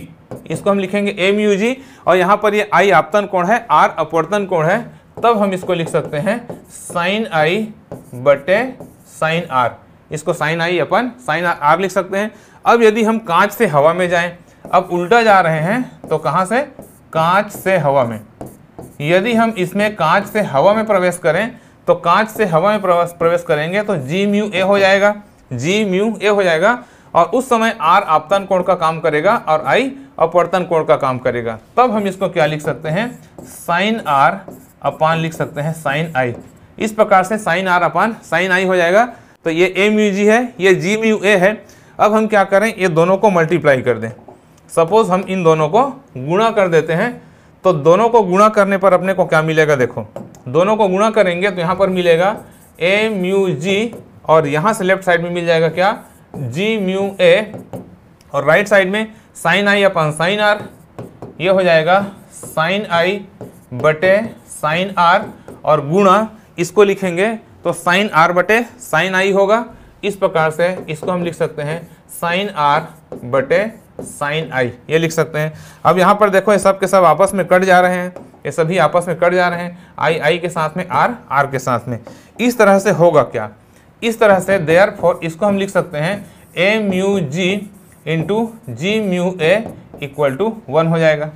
[SPEAKER 1] इसको हम लिखेंगे एम यू जी और यहाँ पर ये आई आपतन कोण है आर अपवर्तन कोण है तब हम इसको लिख सकते हैं साइन आई बटे साइन आर इसको sine I upon sine R, R लिख सकते हैं अब यदि हम कांच से हवा में जाएं अब उल्टा जा रहे हैं तो कहाँ से कांच से हवा में यदि हम इसमें कांच से हवा में प्रवेश करें तो कांच से हवा में प्रवेश करेंगे तो जी म्यू ए हो जाएगा जी म्यू ए हो जाएगा और उस समय आर आपतन कोण का काम करेगा और आई अपवर्तन कोण का काम करेगा तब हम इसको क्या लिख सकते हैं साइन आर अपान लिख सकते हैं साइन आई इस प्रकार से sine R upon sine I हो जाएगा तो ये ए म्यू जी है ये जी म्यू ए है अब हम क्या करें ये दोनों को मल्टीप्लाई कर दें सपोज हम इन दोनों को गुणा कर देते हैं तो दोनों को गुणा करने पर अपने को क्या मिलेगा देखो दोनों को गुणा करेंगे तो यहाँ पर मिलेगा ए म्यू जी और यहाँ से लेफ्ट साइड में मिल जाएगा क्या जी म्यू ए और राइट साइड में sine I upon sine R ये हो जाएगा साइन आई बटे साइन आर और गुणा इसको लिखेंगे तो साइन आर बटे साइन आई होगा इस प्रकार से इसको हम लिख सकते हैं साइन आर बटे साइन आई ये लिख सकते हैं अब यहाँ पर देखो ये सब के सब आपस में कट जा रहे हैं ये सभी आपस में कट जा रहे हैं आई आई के साथ में आर आर के साथ में इस तरह से होगा क्या इस तरह से देयर फॉर इसको हम लिख सकते हैं A mu G into G mu A equal to one हो जाएगा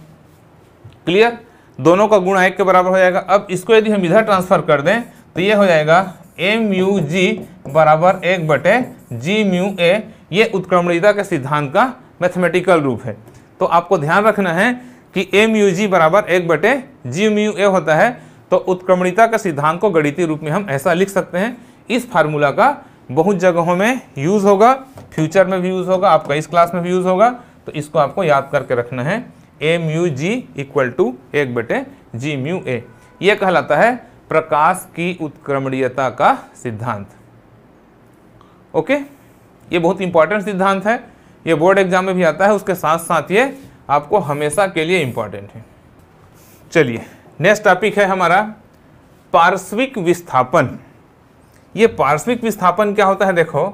[SPEAKER 1] क्लियर दोनों का गुणा एक के बराबर हो जाएगा अब इसको यदि हम इधर ट्रांसफर कर दें तो ये हो जाएगा एम यू जी बराबर एक बटे जी म्यू ए ये उत्क्रमणिता के सिद्धांत का मैथमेटिकल रूप है तो आपको ध्यान रखना है कि एम यू जी बराबर एक बटे जी यू ए होता है तो उत्क्रमणिता का सिद्धांत को गणितीय रूप में हम ऐसा लिख सकते हैं इस फार्मूला का बहुत जगहों में यूज़ होगा फ्यूचर में भी यूज़ होगा आपका इस क्लास में भी यूज़ होगा तो इसको आपको याद करके रखना है M U G equal to एक बटे जी म्यू ए यह कहलाता है प्रकाश की उत्क्रमणीयता का सिद्धांत ओके ये बहुत इंपॉर्टेंट सिद्धांत है ये बोर्ड एग्जाम में भी आता है उसके साथ साथ ये आपको हमेशा के लिए इम्पॉर्टेंट है चलिए नेक्स्ट टॉपिक है हमारा पार्श्विक विस्थापन ये पार्श्विक विस्थापन क्या होता है देखो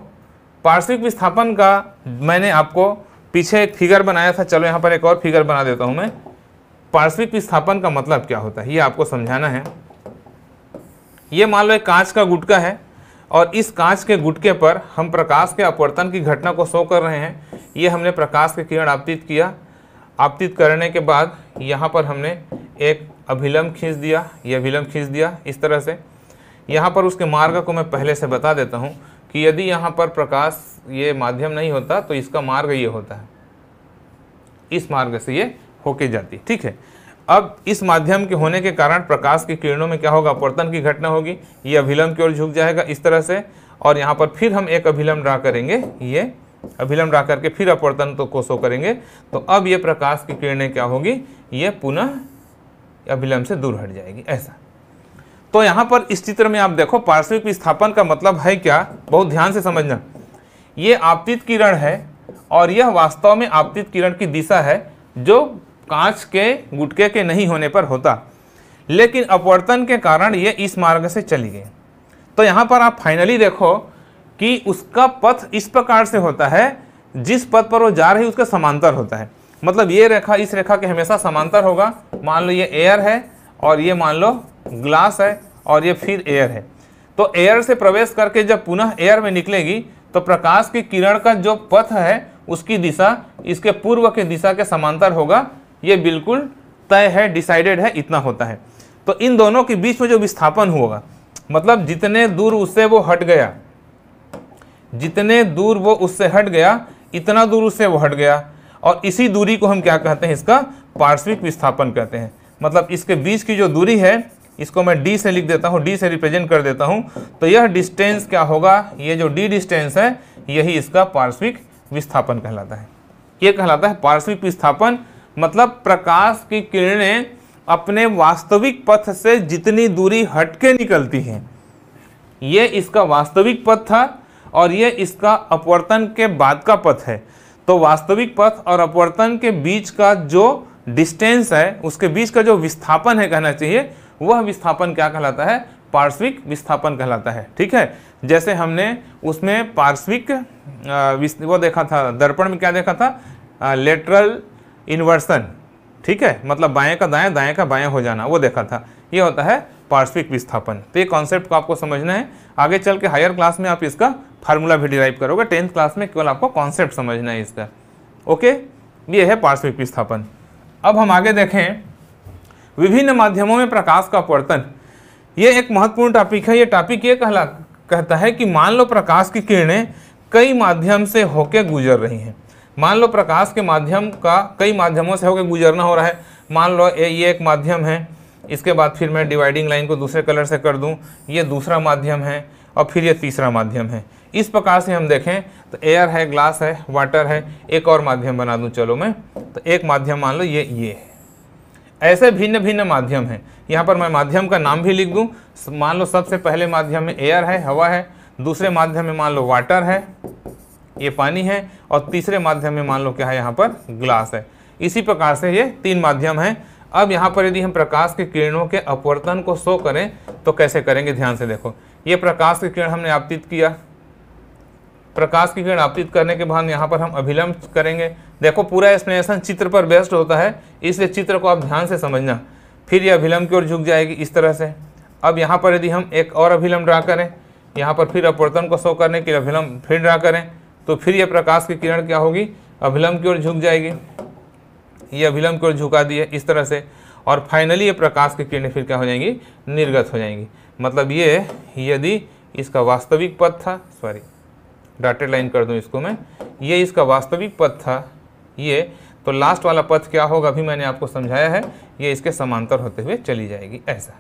[SPEAKER 1] पार्श्विक विस्थापन का मैंने आपको पीछे एक फिगर बनाया था चलो यहाँ पर एक और फिगर बना देता हूँ मैं पार्श्विक विस्थापन का मतलब क्या होता है ये आपको समझाना है ये मान लो एक कांच का गुटका है और इस कांच के गुटके पर हम प्रकाश के अपवर्तन की घटना को शो कर रहे हैं ये हमने प्रकाश के किरण आपतित किया आपतित करने के बाद यहाँ पर हमने एक अभिलम्ब खींच दिया यह अभिलम्ब खींच दिया इस तरह से यहाँ पर उसके मार्ग को मैं पहले से बता देता हूँ कि यदि यहाँ पर प्रकाश ये माध्यम नहीं होता तो इसका मार्ग ये होता है इस मार्ग से ये होके जाती ठीक है अब इस माध्यम के होने के कारण प्रकाश की किरणों में क्या होगा अपवर्तन की घटना होगी ये अभिलंब की ओर झुक जाएगा इस तरह से और यहाँ पर फिर हम एक अभिलंब ड्रा करेंगे ये अभिलंब ड्रा करके फिर अपवर्तन तो कोशो करेंगे तो अब ये प्रकाश की किरणें क्या होगी ये पुनः अभिलंब से दूर हट जाएगी ऐसा तो यहाँ पर इस चित्र में आप देखो पार्श्विक विस्थापन का मतलब है क्या बहुत ध्यान से समझना ये आपतित किरण है और यह वास्तव में आपतित किरण की दिशा है जो कांच के गुटके के नहीं होने पर होता लेकिन अपवर्तन के कारण ये इस मार्ग से चली गई तो यहाँ पर आप फाइनली देखो कि उसका पथ इस प्रकार से होता है जिस पथ पर वो जा रही उसके समांतर होता है मतलब ये रेखा इस रेखा के हमेशा समांतर होगा मान लो ये एयर है और ये मान लो ग्लास है और ये फिर एयर है तो एयर से प्रवेश करके जब पुनः एयर में निकलेगी तो प्रकाश की किरण का जो पथ है उसकी दिशा इसके पूर्व के दिशा के समांतर होगा ये बिल्कुल तय है डिसाइडेड है इतना होता है तो इन दोनों के बीच में जो विस्थापन होगा मतलब जितने दूर उससे वो हट गया जितने दूर वो उससे हट गया इतना दूर उससे वो हट गया और इसी दूरी को हम क्या कहते हैं इसका पार्श्विक विस्थापन कहते हैं मतलब इसके बीच की जो दूरी है इसको मैं डी से लिख देता हूँ डी से रिप्रेजेंट कर देता हूँ तो यह डिस्टेंस क्या होगा ये जो डी डिस्टेंस है यही इसका पार्श्विक विस्थापन कहलाता है ये कहलाता है पार्श्विक विस्थापन मतलब प्रकाश की किरणें अपने वास्तविक पथ से जितनी दूरी हट के निकलती हैं ये इसका वास्तविक पथ था और ये इसका अपवर्तन के बाद का पथ है तो वास्तविक पथ और अपवर्तन के बीच का जो डिस्टेंस है उसके बीच का जो विस्थापन है कहना चाहिए वह विस्थापन क्या कहलाता है पार्श्विक विस्थापन कहलाता है ठीक है जैसे हमने उसमें पार्श्विक वो देखा था दर्पण में क्या देखा था लेटरल इन्वर्सन ठीक है मतलब बाएं का दाएं दाएं का बाएं हो जाना वो देखा था ये होता है पार्श्विक विस्थापन तो ये कॉन्सेप्ट को आपको समझना है आगे चल के हायर क्लास में आप इसका फार्मूला भी डिराइव करोगे टेंथ क्लास में केवल आपको कॉन्सेप्ट समझना है इसका ओके ये है पार्श्विक विस्थापन अब हम आगे देखें विभिन्न माध्यमों में प्रकाश का अपवर्तन ये एक महत्वपूर्ण टॉपिक है ये टॉपिक ये कहला कहता है कि मान लो प्रकाश की किरणें कई माध्यम से होकर गुजर रही हैं मान लो प्रकाश के माध्यम का कई माध्यमों से होकर गुजरना हो रहा है मान लो ये एक माध्यम है इसके बाद फिर मैं डिवाइडिंग लाइन को दूसरे कलर से कर दूं ये दूसरा माध्यम है और फिर ये तीसरा माध्यम है इस प्रकार से हम देखें तो एयर है ग्लास है वाटर है एक और माध्यम बना दूं चलो मैं तो एक माध्यम मान लो ये ये है ऐसे भिन्न भिन्न माध्यम हैं यहाँ पर मैं माध्यम का नाम भी लिख दूँ मान लो सबसे पहले माध्यम में एयर है हवा है दूसरे माध्यम में मान लो वाटर है ये पानी है और तीसरे माध्यम में मान लो क्या है यहाँ पर ग्लास है इसी प्रकार से ये तीन माध्यम हैं अब यहाँ पर यदि हम प्रकाश के किरणों के अपवर्तन को शो करें तो कैसे करेंगे ध्यान से देखो ये प्रकाश की किरण हमने आपतित किया प्रकाश की किरण आपतित करने के बाद यहाँ पर हम अभिलंब करेंगे देखो पूरा एक्सप्लेनेशन चित्र पर बेस्ट होता है इसलिए चित्र को आप ध्यान से समझना फिर यह अभिलंब की ओर झुक जाएगी इस तरह से अब यहाँ पर यदि हम एक और अभिलंब ड्रा करें यहाँ पर फिर अपवर्तन को शो करने के लिए अभिलंब फिर ड्रा करें तो फिर यह प्रकाश की किरण क्या होगी अभिलंब की ओर झुक जाएगी ये अभिलंब की ओर झुका दी है इस तरह से और फाइनली ये प्रकाश की किरणें फिर क्या हो जाएंगी निर्गत हो जाएंगी मतलब ये यदि इसका वास्तविक पथ था सॉरी डाटेड लाइन कर दूं इसको मैं ये इसका वास्तविक पथ था ये तो लास्ट वाला पथ क्या होगा अभी मैंने आपको समझाया है ये इसके समांतर होते हुए चली जाएगी ऐसा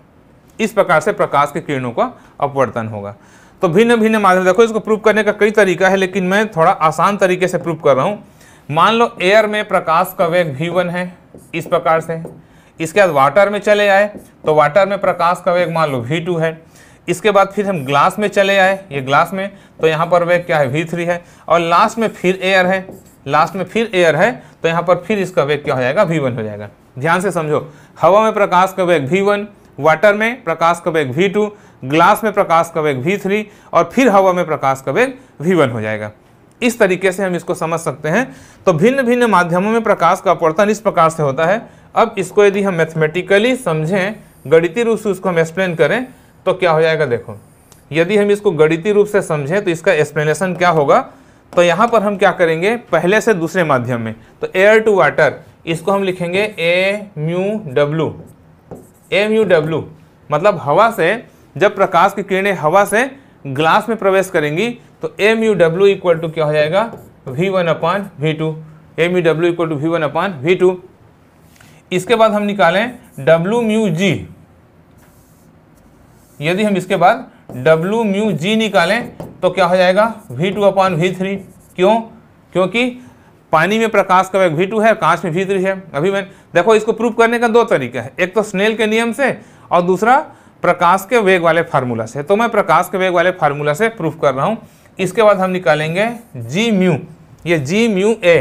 [SPEAKER 1] इस प्रकार से प्रकाश के किरणों का अपवर्तन होगा तो भिन्न भिन्न माध्यम देखो इसको प्रूव करने का कई तरीका है लेकिन मैं थोड़ा आसान तरीके से प्रूव कर रहा हूँ मान लो एयर में प्रकाश का वेग वी वन है इस प्रकार से इसके बाद वाटर में चले आए तो वाटर में प्रकाश का वेग मान लो वी टू है इसके बाद फिर हम ग्लास में चले आए ये ग्लास में तो यहाँ पर वेग क्या है वी थ्री है और लास्ट में फिर एयर है लास्ट में फिर एयर है तो यहाँ पर फिर इसका वेग क्या हो जाएगा वी वन हो जाएगा ध्यान से समझो हवा में प्रकाश का वेग वी वन वाटर में प्रकाश का वेग वी टू ग्लास में प्रकाश का वेग वी थ्री और फिर हवा में प्रकाश का वेग वी वन हो जाएगा इस तरीके से हम इसको समझ सकते हैं तो भिन्न भिन्न माध्यमों में प्रकाश का अपवर्तन इस प्रकार से होता है अब इसको यदि हम मैथमेटिकली समझें गणितीय रूप से उसको हम एक्सप्लेन करें तो क्या हो जाएगा देखो यदि हम इसको गणितीय रूप से समझें तो इसका एक्सप्लेनेशन क्या होगा तो यहाँ पर हम क्या करेंगे पहले से दूसरे माध्यम में तो एयर टू वाटर इसको हम लिखेंगे A mu W A mu W मतलब हवा से जब प्रकाश की किरणें हवा से ग्लास में प्रवेश करेंगी तो M U W equal to क्या हो जाएगा V one upon V two M U W equal to V one upon V two इसके बाद हम निकालें डब्ल्यू म्यू जी यदि हम इसके बाद डब्ल्यू म्यू जी निकालें तो क्या हो जाएगा V two upon V three क्यों क्योंकि पानी में प्रकाश का वेग वी टू है कांच में वी थ्री है अभी मैं देखो इसको प्रूव करने का दो तरीका है एक तो स्नेल के नियम से और दूसरा प्रकाश के वेग वाले फार्मूला से तो मैं प्रकाश के वेग वाले फार्मूला से प्रूफ कर रहा हूँ इसके बाद हम निकालेंगे जी म्यू ये जी म्यू ए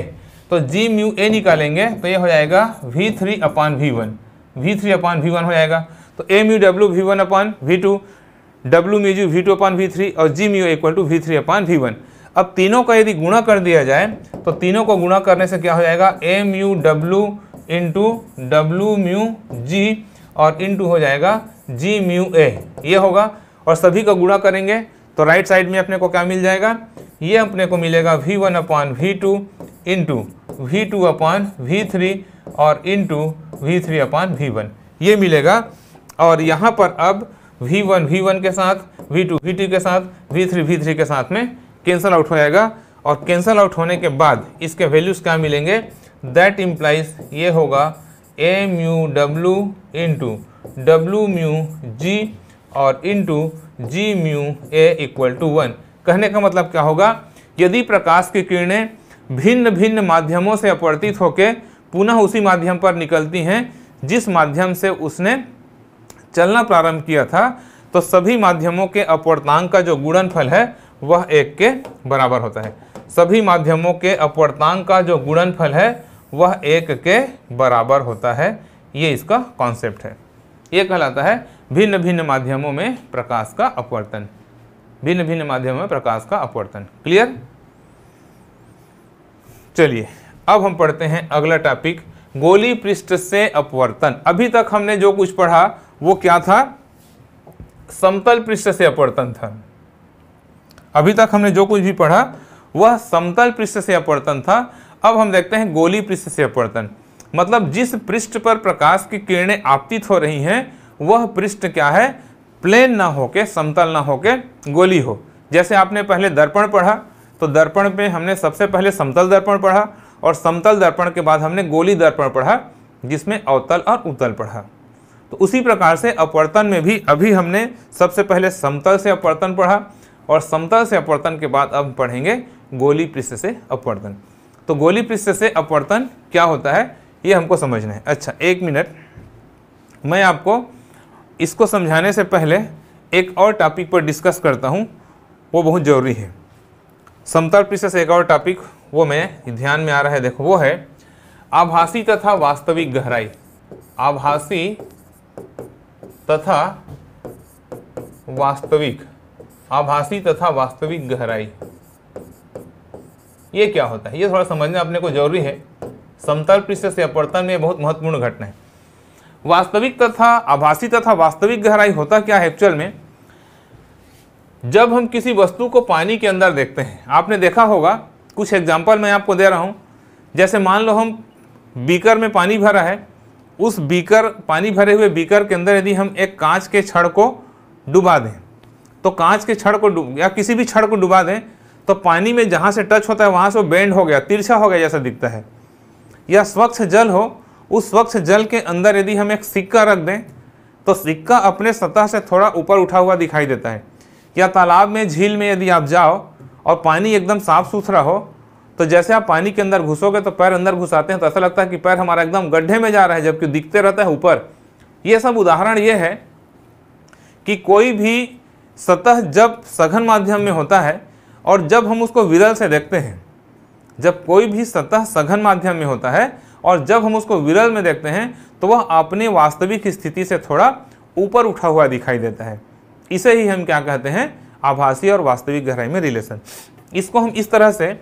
[SPEAKER 1] तो जी म्यू ए निकालेंगे तो ये हो जाएगा V three upon V one V three upon V one हो जाएगा तो A mu W V one upon V two W जू V two upon V three और G mu equal to V three upon V one अब तीनों का यदि गुणा कर दिया जाए तो तीनों को गुणा करने से क्या हो जाएगा M U W into W mu G और इंटू हो जाएगा जी म्यू ए ये होगा और सभी का गुणा करेंगे तो राइट साइड में अपने को क्या मिल जाएगा ये अपने को मिलेगा V one upon V two into V two upon V three और into V three upon V one ये मिलेगा और यहाँ पर अब वी वन वी वन के साथ वी टू वी टू के साथ वी थ्री वी थ्री के साथ में कैंसल आउट हो जाएगा और कैंसल आउट होने के बाद इसके वैल्यूज़ क्या मिलेंगे दैट इम्प्लाइज ये होगा M U W into W mu G और into G mu A equal to one कहने का मतलब क्या होगा यदि प्रकाश की किरणें भिन्न भिन्न माध्यमों से अपवर्तित होकर पुनः उसी माध्यम पर निकलती हैं जिस माध्यम से उसने चलना प्रारंभ किया था तो सभी माध्यमों के अपवर्तांक का जो गुणनफल है वह एक के बराबर होता है सभी माध्यमों के अपवर्तांक का जो गुणनफल है वह एक के बराबर होता है ये इसका कॉन्सेप्ट है ये कहलाता है भिन्न भिन्न माध्यमों में प्रकाश का अपवर्तन भिन्न भिन्न माध्यमों में प्रकाश का अपवर्तन क्लियर चलिए अब हम पढ़ते हैं अगला टॉपिक गोली पृष्ठ से अपवर्तन अभी तक हमने जो कुछ पढ़ा वो क्या था समतल पृष्ठ से अपवर्तन था अभी तक हमने जो कुछ भी पढ़ा वह समतल पृष्ठ से अपवर्तन था अब हम देखते हैं गोली पृष्ठ से अपवर्तन मतलब जिस पृष्ठ पर प्रकाश की किरणें आपतित हो रही हैं वह पृष्ठ क्या है प्लेन ना होके समतल ना होके गोली हो जैसे आपने पहले दर्पण पढ़ा तो दर्पण में हमने सबसे पहले समतल दर्पण पढ़ा और समतल दर्पण के बाद हमने गोली दर्पण पढ़ा जिसमें अवतल और उतल पढ़ा तो उसी प्रकार से अपवर्तन में भी अभी हमने सबसे पहले समतल से अपवर्तन पढ़ा और समतल से अपवर्तन के बाद अब पढ़ेंगे गोली पृष्ठ से अपवर्तन तो गोली पृष्ठ से अपवर्तन क्या होता है ये हमको समझना है अच्छा एक मिनट मैं आपको इसको समझाने से पहले एक और टॉपिक पर डिस्कस करता हूँ वो बहुत ज़रूरी है समतल पृष्ठ से एक और टॉपिक वो मैं ध्यान में आ रहा है देखो वो है आभासी तथा वास्तविक गहराई आभासी तथा वास्तविक आभासी तथा वास्तविक गहराई ये क्या होता है ये थोड़ा समझना अपने को जरूरी है समतल पृष्ठ से अपवर्तन में बहुत महत्वपूर्ण घटना है वास्तविक तथा आभासी तथा वास्तविक गहराई होता क्या है एक्चुअल में जब हम किसी वस्तु को पानी के अंदर देखते हैं आपने देखा होगा कुछ एग्जाम्पल मैं आपको दे रहा हूँ जैसे मान लो हम बीकर में पानी भरा है उस बीकर पानी भरे हुए बीकर के अंदर यदि हम एक कांच के छड़ को डुबा दें तो कांच के छड़ को डूब या किसी भी छड़ को डुबा दें तो पानी में जहाँ से टच होता है वहाँ से वो बेंड हो गया तिरछा हो गया जैसा दिखता है या स्वच्छ जल हो उस स्वच्छ जल के अंदर यदि हम एक सिक्का रख दें तो सिक्का अपने सतह से थोड़ा ऊपर उठा हुआ दिखाई देता है या तालाब में झील में यदि आप जाओ और पानी एकदम साफ सुथरा हो तो जैसे आप पानी के अंदर घुसोगे तो पैर अंदर घुसाते हैं तो ऐसा लगता है कि पैर हमारा एकदम गड्ढे में जा रहा है जबकि दिखते रहता है ऊपर ये सब उदाहरण ये है कि कोई भी सतह जब सघन माध्यम में होता है और जब हम उसको विरल से देखते हैं जब कोई भी सतह सघन माध्यम में होता है और जब हम उसको विरल में देखते हैं तो वह अपने वास्तविक स्थिति से थोड़ा ऊपर उठा हुआ दिखाई देता है इसे ही हम क्या कहते हैं आभासी और वास्तविक गहराई में रिलेशन इसको हम इस तरह से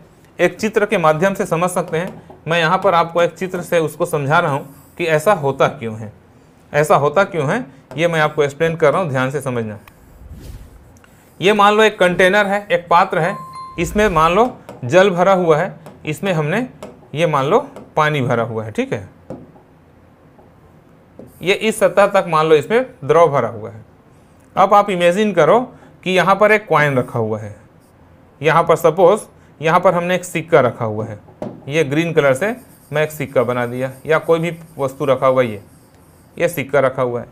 [SPEAKER 1] एक चित्र के माध्यम से समझ सकते हैं मैं यहाँ पर आपको एक चित्र से उसको समझा रहा हूँ कि ऐसा होता क्यों है ऐसा होता क्यों है ये मैं आपको एक्सप्लेन कर रहा हूँ ध्यान से समझना ये मान लो एक कंटेनर है एक पात्र है इसमें मान लो जल भरा हुआ है इसमें हमने ये मान लो पानी भरा हुआ है ठीक है ये इस सतह तक मान लो इसमें द्रव भरा हुआ है अब आप इमेजिन करो कि यहाँ पर एक क्वाइन रखा हुआ है यहाँ पर सपोज यहाँ पर हमने एक सिक्का रखा हुआ है ये ग्रीन कलर से मैं एक सिक्का बना दिया या कोई भी वस्तु रखा हुआ ये ये सिक्का रखा हुआ है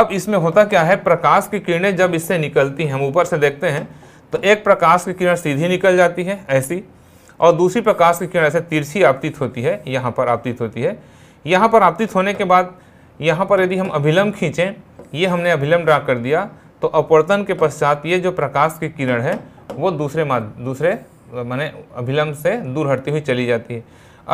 [SPEAKER 1] अब इसमें होता क्या है प्रकाश की किरणें जब इससे निकलती हैं हम ऊपर से देखते हैं तो एक प्रकाश की किरण सीधी निकल जाती है ऐसी और दूसरी प्रकाश की किरण ऐसे तिरछी आपतित होती है यहाँ पर आपतित होती है यहाँ पर आपतित होने के बाद यहाँ पर यदि हम अभिलम्ब खींचें ये हमने अभिलम्ब ड्रा कर दिया तो अपवर्तन के पश्चात ये जो प्रकाश की किरण है वो दूसरे मा दूसरे माने अभिलम्ब से दूर हटती हुई चली जाती है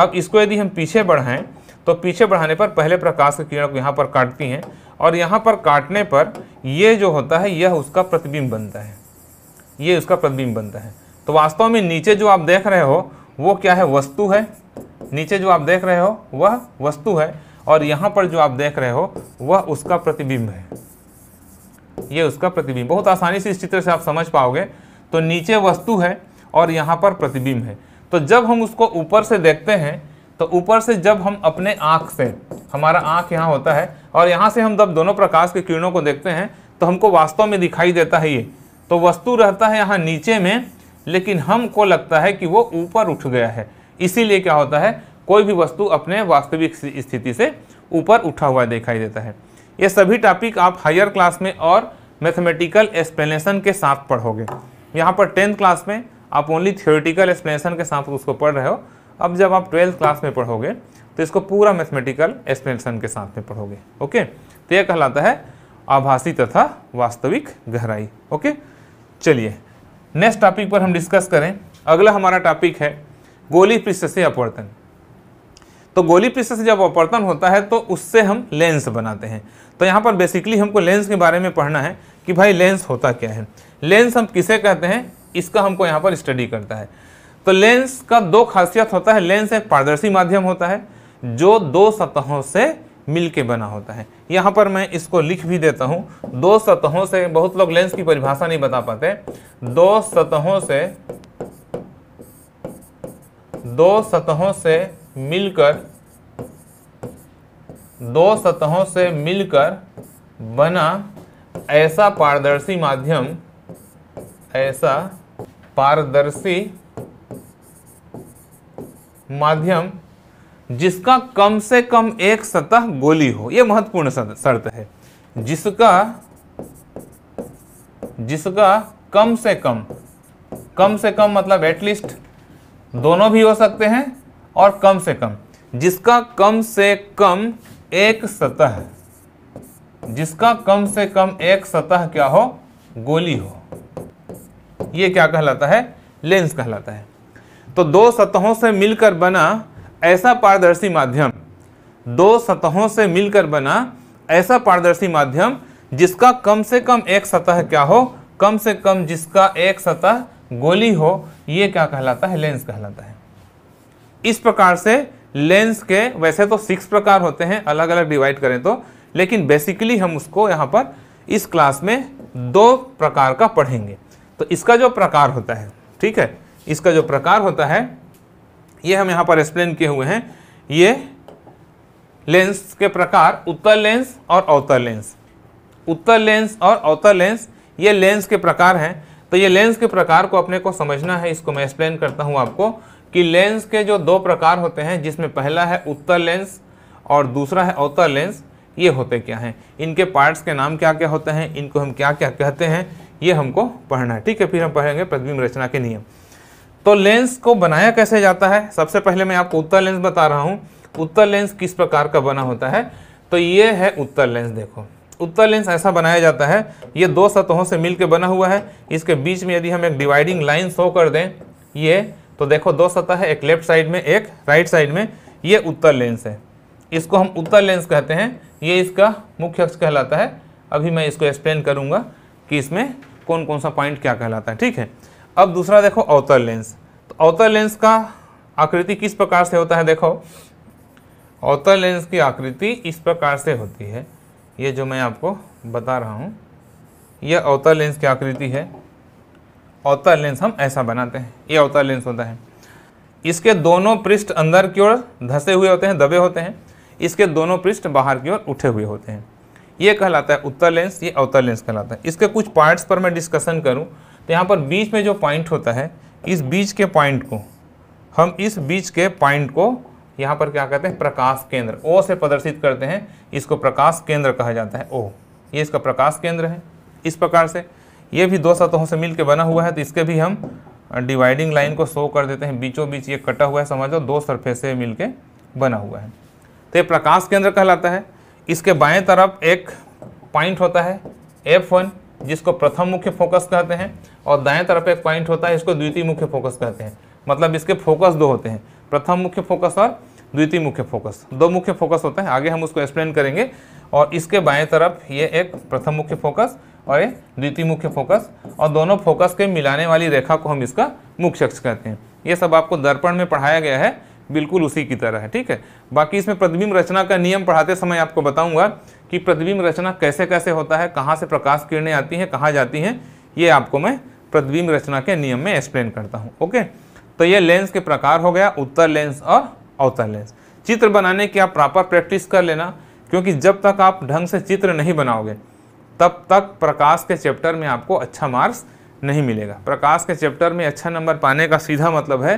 [SPEAKER 1] अब इसको यदि हम पीछे बढ़ाएं तो पीछे बढ़ाने पर पहले प्रकाश की किरण को यहाँ पर काटती हैं और यहाँ पर काटने पर ये जो होता है यह उसका प्रतिबिंब बनता है ये उसका प्रतिबिंब बनता है तो वास्तव में नीचे जो आप देख रहे हो वो क्या है वस्तु है नीचे जो आप देख रहे हो वह वस्तु है और यहाँ पर जो आप देख रहे हो वह उसका प्रतिबिंब है ये उसका प्रतिबिंब बहुत आसानी से इस चित्र से आप समझ पाओगे तो नीचे वस्तु है और यहाँ पर प्रतिबिंब है तो जब हम उसको ऊपर से देखते हैं तो ऊपर से जब हम अपने आँख से हमारा आँख यहाँ होता है और यहाँ से हम जब दोनों प्रकाश के किरणों को देखते हैं तो हमको वास्तव में दिखाई देता है ये तो वस्तु रहता है यहाँ नीचे में लेकिन हमको लगता है कि वो ऊपर उठ गया है इसीलिए क्या होता है कोई भी वस्तु अपने वास्तविक स्थिति से ऊपर उठा हुआ दिखाई देता है ये सभी टॉपिक आप हायर क्लास में और मैथमेटिकल एक्सप्लेनेशन के साथ पढ़ोगे यहाँ पर टेंथ क्लास में आप ओनली थियोरेटिकल एक्सप्लेनेशन के साथ उसको पढ़ रहे हो अब जब आप ट्वेल्थ क्लास में पढ़ोगे तो इसको पूरा मैथमेटिकल एक्सप्लेनेशन के साथ में पढ़ोगे ओके तो यह कहलाता है आभासी तथा वास्तविक गहराई ओके चलिए नेक्स्ट टॉपिक पर हम डिस्कस करें अगला हमारा टॉपिक है गोली पृष्ठ से अपवर्तन तो गोली पृष्ठ से जब अपवर्तन होता है तो उससे हम लेंस बनाते हैं तो यहाँ पर बेसिकली हमको लेंस के बारे में पढ़ना है कि भाई लेंस होता क्या है लेंस हम किसे कहते हैं इसका हमको यहाँ पर स्टडी करता है तो लेंस का दो खासियत होता है लेंस एक पारदर्शी माध्यम होता है जो दो सतहों से मिल के बना होता है यहाँ पर मैं इसको लिख भी देता हूँ दो सतहों से बहुत लोग लेंस की परिभाषा नहीं बता पाते दो सतहों से दो सतहों से मिलकर दो सतहों से मिलकर बना ऐसा पारदर्शी माध्यम ऐसा पारदर्शी माध्यम जिसका कम से कम एक सतह गोली हो यह महत्वपूर्ण शर्त है जिसका जिसका कम से कम कम से कम मतलब एटलीस्ट दोनों भी हो सकते हैं और कम से कम जिसका कम से कम एक सतह जिसका कम से कम एक सतह क्या हो गोली हो यह क्या कहलाता है लेंस कहलाता है तो दो सतहों से मिलकर बना ऐसा पारदर्शी माध्यम दो सतहों से मिलकर बना ऐसा पारदर्शी माध्यम जिसका कम से कम एक सतह क्या हो कम से कम जिसका एक सतह गोली हो ये क्या कहलाता है लेंस कहलाता है इस प्रकार से लेंस के वैसे तो सिक्स प्रकार होते हैं अलग अलग डिवाइड करें तो लेकिन बेसिकली हम उसको यहाँ पर इस क्लास में दो प्रकार का पढ़ेंगे तो इसका जो प्रकार होता है ठीक है इसका जो प्रकार होता है ये हम यहाँ पर एक्सप्लेन किए हुए हैं ये लेंस के प्रकार उत्तर लेंस और अवतर लेंस उत्तर लेंस और अवतर लेंस ये लेंस के प्रकार हैं तो ये लेंस के प्रकार को अपने को समझना है इसको मैं एक्सप्लेन करता हूँ आपको कि लेंस के जो दो प्रकार होते हैं जिसमें पहला है उत्तर लेंस और दूसरा है अवतर लेंस ये होते क्या हैं इनके पार्ट्स के नाम क्या क्या होते हैं इनको हम क्या क्या कहते हैं ये हमको पढ़ना है ठीक है फिर हम पढ़ेंगे प्रतिबिंब रचना के नियम तो लेंस को बनाया कैसे जाता है सबसे पहले मैं आपको उत्तर लेंस बता रहा हूँ उत्तर लेंस किस प्रकार का बना होता है तो ये है उत्तर लेंस देखो उत्तर लेंस ऐसा बनाया जाता है ये दो सतहों से मिलकर बना हुआ है इसके बीच में यदि हम एक डिवाइडिंग लाइन शो कर दें ये तो देखो दो सतह है एक लेफ्ट साइड में एक राइट साइड में ये उत्तर लेंस है इसको हम उत्तर लेंस कहते हैं ये इसका मुख्य अक्ष कहलाता है अभी मैं इसको एक्सप्लेन करूँगा कि इसमें कौन कौन सा पॉइंट क्या कहलाता है ठीक है अब दूसरा देखो अवतर लेंस तो अवतर लेंस का आकृति किस प्रकार से होता है देखो अवतर लेंस की आकृति इस प्रकार से होती है ये जो मैं आपको बता रहा हूँ यह अवतर लेंस की आकृति है अवतर लेंस हम ऐसा बनाते हैं ये अवतर लेंस होता है इसके दोनों पृष्ठ अंदर की ओर धसे हुए होते हैं दबे होते हैं इसके दोनों पृष्ठ बाहर की ओर उठे हुए होते हैं ये कहलाता है उत्तर लेंस ये अवतर लेंस कहलाता है इसके कुछ पार्ट्स पर मैं डिस्कशन करूं तो यहाँ पर बीच में जो पॉइंट होता है इस बीच के पॉइंट को हम इस बीच के पॉइंट को यहाँ पर क्या कहते हैं प्रकाश केंद्र ओ से प्रदर्शित करते हैं इसको प्रकाश केंद्र कहा जाता है ओ ये इसका प्रकाश केंद्र है इस प्रकार से ये भी दो सतहों से मिल बना हुआ है तो इसके भी हम डिवाइडिंग लाइन को शो कर देते हैं बीचों बीच ये कटा हुआ है समझ लो दो सरफेस से मिल बना हुआ है तो ये प्रकाश केंद्र कहलाता है इसके बाएं तरफ एक पॉइंट होता है एफ वन जिसको प्रथम मुख्य फोकस कहते हैं और दाएं तरफ एक पॉइंट होता है इसको द्वितीय मुख्य फोकस कहते हैं मतलब इसके फोकस दो होते हैं प्रथम मुख्य फोकस और द्वितीय मुख्य फोकस दो मुख्य फोकस होते हैं आगे हम उसको एक्सप्लेन करेंगे और इसके बाएं तरफ ये एक प्रथम मुख्य फोकस और ये द्वितीय मुख्य फोकस और दोनों फोकस के मिलाने वाली रेखा को हम इसका मुख्य अक्ष कहते हैं ये सब आपको दर्पण में पढ़ाया गया है बिल्कुल उसी की तरह है ठीक है बाकी इसमें प्रतिबिंब रचना का नियम पढ़ाते समय आपको बताऊंगा कि प्रतिबिंब रचना कैसे कैसे होता है कहाँ से प्रकाश किरणें आती हैं कहाँ जाती हैं ये आपको मैं प्रतिबिंब रचना के नियम में एक्सप्लेन करता हूँ ओके तो ये लेंस के प्रकार हो गया उत्तर लेंस और अवतर लेंस चित्र बनाने की आप प्रॉपर प्रैक्टिस कर लेना क्योंकि जब तक आप ढंग से चित्र नहीं बनाओगे तब तक प्रकाश के चैप्टर में आपको अच्छा मार्क्स नहीं मिलेगा प्रकाश के चैप्टर में अच्छा नंबर पाने का सीधा मतलब है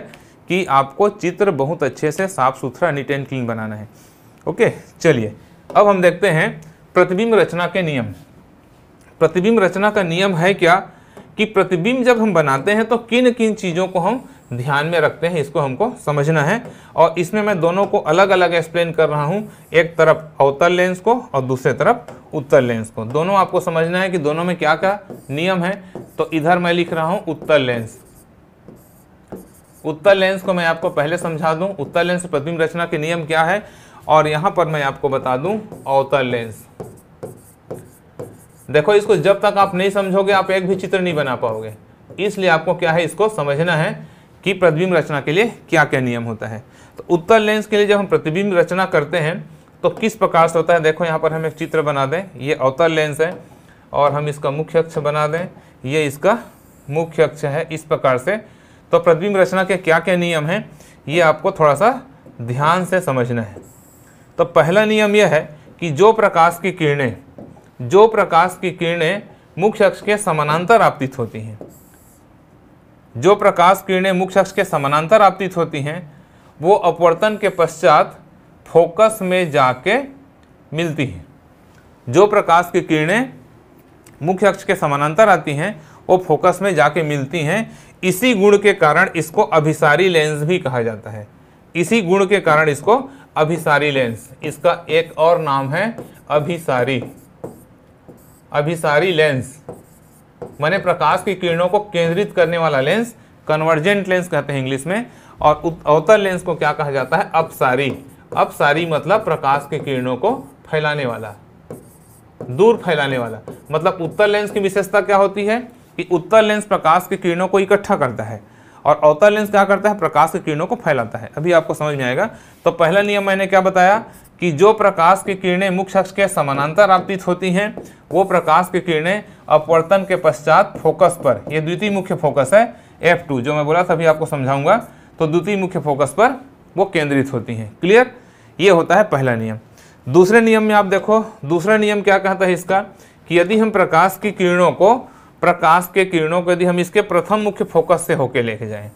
[SPEAKER 1] कि आपको चित्र बहुत अच्छे से साफ़ सुथरा नीट एंड क्लीन बनाना है ओके चलिए अब हम देखते हैं प्रतिबिंब रचना के नियम प्रतिबिंब रचना का नियम है क्या कि प्रतिबिंब जब हम बनाते हैं तो किन किन चीज़ों को हम ध्यान में रखते हैं इसको हमको समझना है और इसमें मैं दोनों को अलग अलग एक्सप्लेन कर रहा हूं एक तरफ अवतल लेंस को और दूसरे तरफ उत्तर लेंस को दोनों आपको समझना है कि दोनों में क्या क्या नियम है तो इधर मैं लिख रहा हूं उत्तर लेंस उत्तर लेंस को मैं आपको पहले समझा दूं उत्तर लेंस प्रतिबिंब रचना के नियम क्या है और यहाँ पर मैं आपको बता दूँ अवतर लेंस देखो इसको जब तक आप नहीं समझोगे आप एक भी चित्र नहीं बना पाओगे इसलिए आपको क्या है इसको समझना है कि प्रतिबिंब रचना के लिए क्या क्या नियम होता है तो उत्तर लेंस के लिए जब हम प्रतिबिंब रचना करते हैं तो किस प्रकार से होता है देखो यहाँ पर हम एक चित्र बना दें ये अवतर लेंस है और हम इसका मुख्य अक्ष बना दें ये इसका मुख्य अक्ष है इस प्रकार से तो प्रतिबिंब रचना के क्या क्या नियम हैं ये आपको थोड़ा सा ध्यान से समझना है तो पहला नियम यह है कि जो प्रकाश की किरणें जो प्रकाश की किरणें मुख्य अक्ष के समानांतर आपतित होती हैं जो प्रकाश किरणें मुख्य अक्ष के समानांतर आपतित होती हैं वो अपवर्तन के पश्चात फोकस में जाके मिलती हैं जो प्रकाश की किरणें मुख्य अक्ष के समानांतर आती हैं वो फोकस में जाके मिलती हैं इसी गुण के कारण इसको अभिसारी लेंस भी कहा जाता है इसी गुण के कारण इसको अभिसारी लेंस इसका एक और नाम है अभिसारी अभिसारी लेंस माने प्रकाश की किरणों को केंद्रित करने वाला लेंस कन्वर्जेंट लेंस कहते हैं इंग्लिश में और अवतर लेंस को क्या कहा जाता है अपसारी अपसारी मतलब प्रकाश की किरणों को फैलाने वाला दूर फैलाने वाला मतलब उत्तर लेंस की विशेषता क्या होती है कि उत्तर लेंस प्रकाश की किरणों को इकट्ठा करता है और अवतल लेंस क्या करता है प्रकाश की किरणों को फैलाता है अभी आपको समझ में आएगा तो पहला नियम मैंने क्या बताया कि जो प्रकाश की किरणें मुख्य अक्ष के समानांतर आपतित होती हैं वो प्रकाश की किरणें अपवर्तन के पश्चात फोकस पर ये द्वितीय मुख्य फोकस है F2 जो मैं बोला था अभी आपको समझाऊंगा तो द्वितीय मुख्य फोकस पर वो केंद्रित होती हैं क्लियर ये होता है पहला नियम दूसरे नियम में आप देखो दूसरा नियम क्या कहता है इसका कि यदि हम प्रकाश की किरणों को प्रकाश के किरणों को यदि हम इसके प्रथम मुख्य फोकस से होके लेके जाएं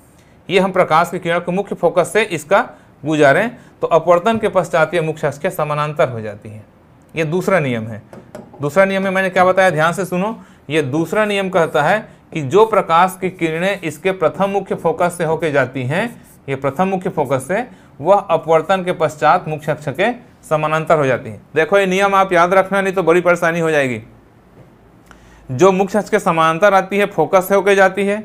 [SPEAKER 1] ये हम प्रकाश के किरणों के मुख्य फोकस से इसका गुजारें तो अपवर्तन के पश्चात ये मुख्य अक्ष समानांतर हो जाती है ये दूसरा नियम है दूसरा नियम में मैंने क्या बताया ध्यान से सुनो ये दूसरा नियम कहता है कि जो प्रकाश की किरणें इसके प्रथम मुख्य फोकस से होके जाती हैं ये प्रथम मुख्य फोकस से वह अपवर्तन के पश्चात मुख्य अक्ष के समानांतर हो जाती है देखो ये नियम आप याद रखना नहीं तो बड़ी परेशानी हो जाएगी जो मुख्य अक्ष के समांतर आती है फोकस से होकर जाती है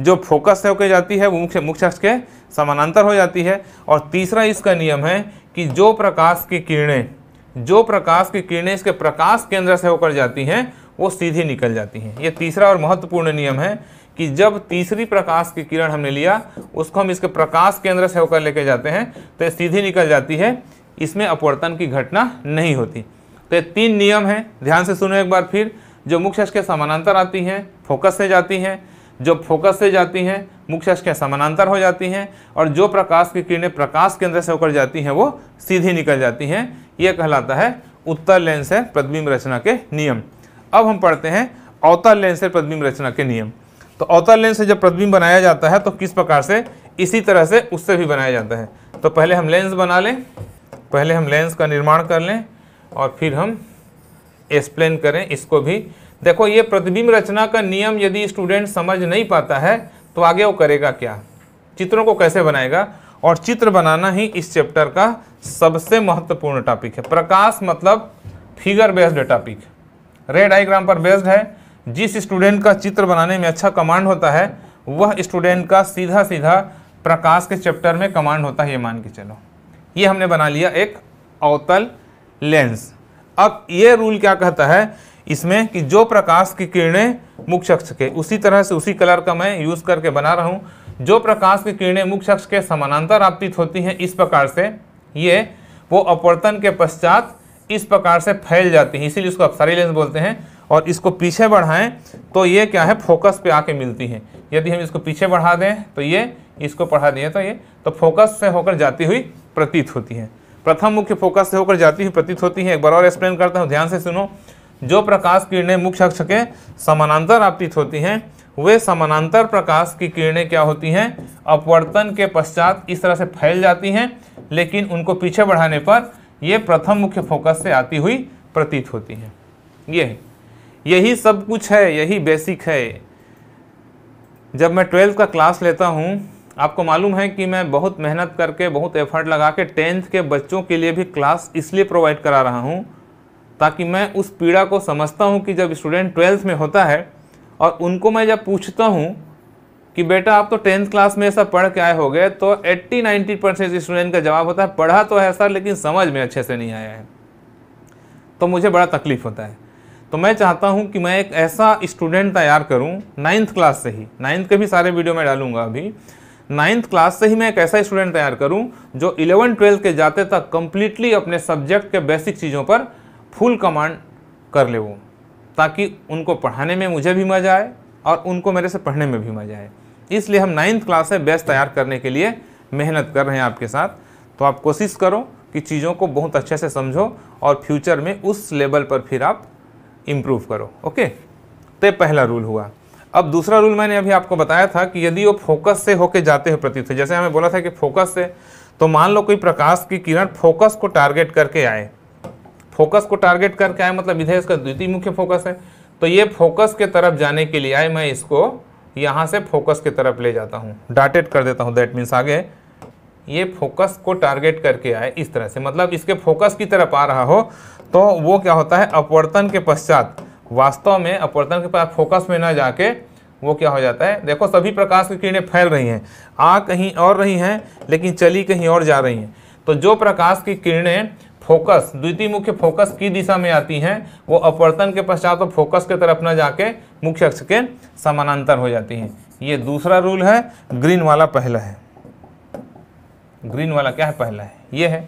[SPEAKER 1] जो फोकस से होकर जाती है वो मुख्य मुख्य अक्ष के समानांतर हो जाती है और तीसरा इसका नियम है कि जो प्रकाश की किरणें जो प्रकाश की किरणें इसके प्रकाश केंद्र से होकर जाती हैं वो सीधी निकल जाती हैं ये तीसरा और महत्वपूर्ण नियम है कि जब तीसरी प्रकाश की किरण हमने लिया उसको हम इसके प्रकाश केंद्र से होकर लेके जाते हैं तो ये सीधी निकल जाती है इसमें अपवर्तन की घटना नहीं होती तो ये तीन नियम हैं ध्यान से सुनो एक बार फिर जो मुख्य अक्ष के समानांतर आती हैं फोकस से जाती हैं जो फोकस से जाती हैं मुख्य अक्ष के समानांतर हो जाती हैं और जो प्रकाश की किरणें प्रकाश केंद्र से होकर जाती हैं वो सीधी निकल जाती हैं यह कहलाता है उत्तर लेंस है प्रतिबिंब रचना के नियम अब हम पढ़ते हैं अवतल लेंस से प्रतिबिंब रचना के नियम तो अवतल लेंस से जब प्रतिबिंब बनाया जाता है तो किस प्रकार से इसी तरह से उससे भी बनाया जाता है तो पहले हम लेंस बना लें पहले हम लेंस का निर्माण कर लें और फिर हम एक्सप्लेन करें इसको भी देखो ये प्रतिबिंब रचना का नियम यदि स्टूडेंट समझ नहीं पाता है तो आगे वो करेगा क्या चित्रों को कैसे बनाएगा और चित्र बनाना ही इस चैप्टर का सबसे महत्वपूर्ण टॉपिक है प्रकाश मतलब figure based topic ray diagram पर बेस्ड है जिस स्टूडेंट का चित्र बनाने में अच्छा कमांड होता है वह स्टूडेंट का सीधा सीधा प्रकाश के चैप्टर में कमांड होता है ये मान के चलो ये हमने बना लिया एक अवतल लेंस अब ये रूल क्या कहता है इसमें कि जो प्रकाश की किरणें मुख शख्स के उसी तरह से उसी कलर का मैं यूज़ करके बना रहा हूँ जो प्रकाश की किरणें मुख शख्स के समानांतर आपतित होती हैं इस प्रकार से ये वो अपवर्तन के पश्चात इस प्रकार से फैल जाती हैं इसीलिए आप अपसारी लेंस बोलते हैं और इसको पीछे बढ़ाएं तो ये क्या है फोकस पे आके मिलती है यदि हम इसको पीछे बढ़ा दें तो ये इसको पढ़ा दें तो ये तो फोकस से होकर जाती हुई प्रतीत होती है प्रथम मुख्य फोकस से होकर जाती हुई प्रतीत होती है एक बार और एक्सप्लेन करता हूँ ध्यान से सुनो जो प्रकाश किरणें मुख्य अक्ष के समानांतर आपतित होती हैं वे समानांतर प्रकाश की किरणें क्या होती हैं अपवर्तन के पश्चात इस तरह से फैल जाती हैं लेकिन उनको पीछे बढ़ाने पर ये प्रथम मुख्य फोकस से आती हुई प्रतीत होती हैं ये यही सब कुछ है यही बेसिक है जब मैं ट्वेल्थ का क्लास लेता हूँ आपको मालूम है कि मैं बहुत मेहनत करके बहुत एफर्ट लगा के टेंथ के बच्चों के लिए भी क्लास इसलिए प्रोवाइड करा रहा हूँ ताकि मैं उस पीड़ा को समझता हूँ कि जब स्टूडेंट ट्वेल्थ में होता है और उनको मैं जब पूछता हूँ कि बेटा आप तो टेंथ क्लास में ऐसा पढ़ के आए हो गए तो 80 90 परसेंट स्टूडेंट का जवाब होता है पढ़ा तो है सर लेकिन समझ में अच्छे से नहीं आया है तो मुझे बड़ा तकलीफ़ होता है तो मैं चाहता हूँ कि मैं एक ऐसा स्टूडेंट तैयार करूँ नाइन्थ क्लास से ही नाइन्थ के भी सारे वीडियो मैं डालूंगा अभी नाइन्थ क्लास से ही मैं एक ऐसा स्टूडेंट तैयार करूं जो इलेवन ट्वेल्थ के जाते तक कम्प्लीटली अपने सब्जेक्ट के बेसिक चीज़ों पर फुल कमांड कर ले वो ताकि उनको पढ़ाने में मुझे भी मज़ा आए और उनको मेरे से पढ़ने में भी मज़ा आए इसलिए हम नाइन्थ क्लास से बेस्ट तैयार करने के लिए मेहनत कर रहे हैं आपके साथ तो आप कोशिश करो कि चीज़ों को बहुत अच्छे से समझो और फ्यूचर में उस लेवल पर फिर आप इम्प्रूव करो ओके तो पहला रूल हुआ अब दूसरा रूल मैंने अभी आपको बताया था कि यदि वो फोकस से होके जाते हैं प्रतीत जैसे हमें बोला था कि फोकस से तो मान लो कोई प्रकाश की किरण फोकस को टारगेट करके आए फोकस को टारगेट करके आए मतलब इधर इसका द्वितीय मुख्य फोकस है तो ये फोकस के तरफ जाने के लिए आए मैं इसको यहाँ से फोकस के तरफ ले जाता हूँ डाटेड कर देता हूँ दैट मीन्स आगे ये फोकस को टारगेट करके आए इस तरह से मतलब इसके फोकस की तरफ आ रहा हो तो वो क्या होता है अपवर्तन के पश्चात वास्तव में अपवर्तन के पास फोकस में ना जाके वो क्या हो जाता है देखो सभी प्रकाश की किरणें फैल रही हैं आ कहीं और रही हैं लेकिन चली कहीं और जा रही हैं तो जो प्रकाश की किरणें फोकस द्वितीय मुख्य फोकस की दिशा में आती हैं वो अपवर्तन के पश्चात तो फोकस के तरफ न जाके मुख्य अक्ष के समानांतर हो जाती हैं ये दूसरा रूल है ग्रीन वाला पहला है ग्रीन वाला क्या है पहला है ये है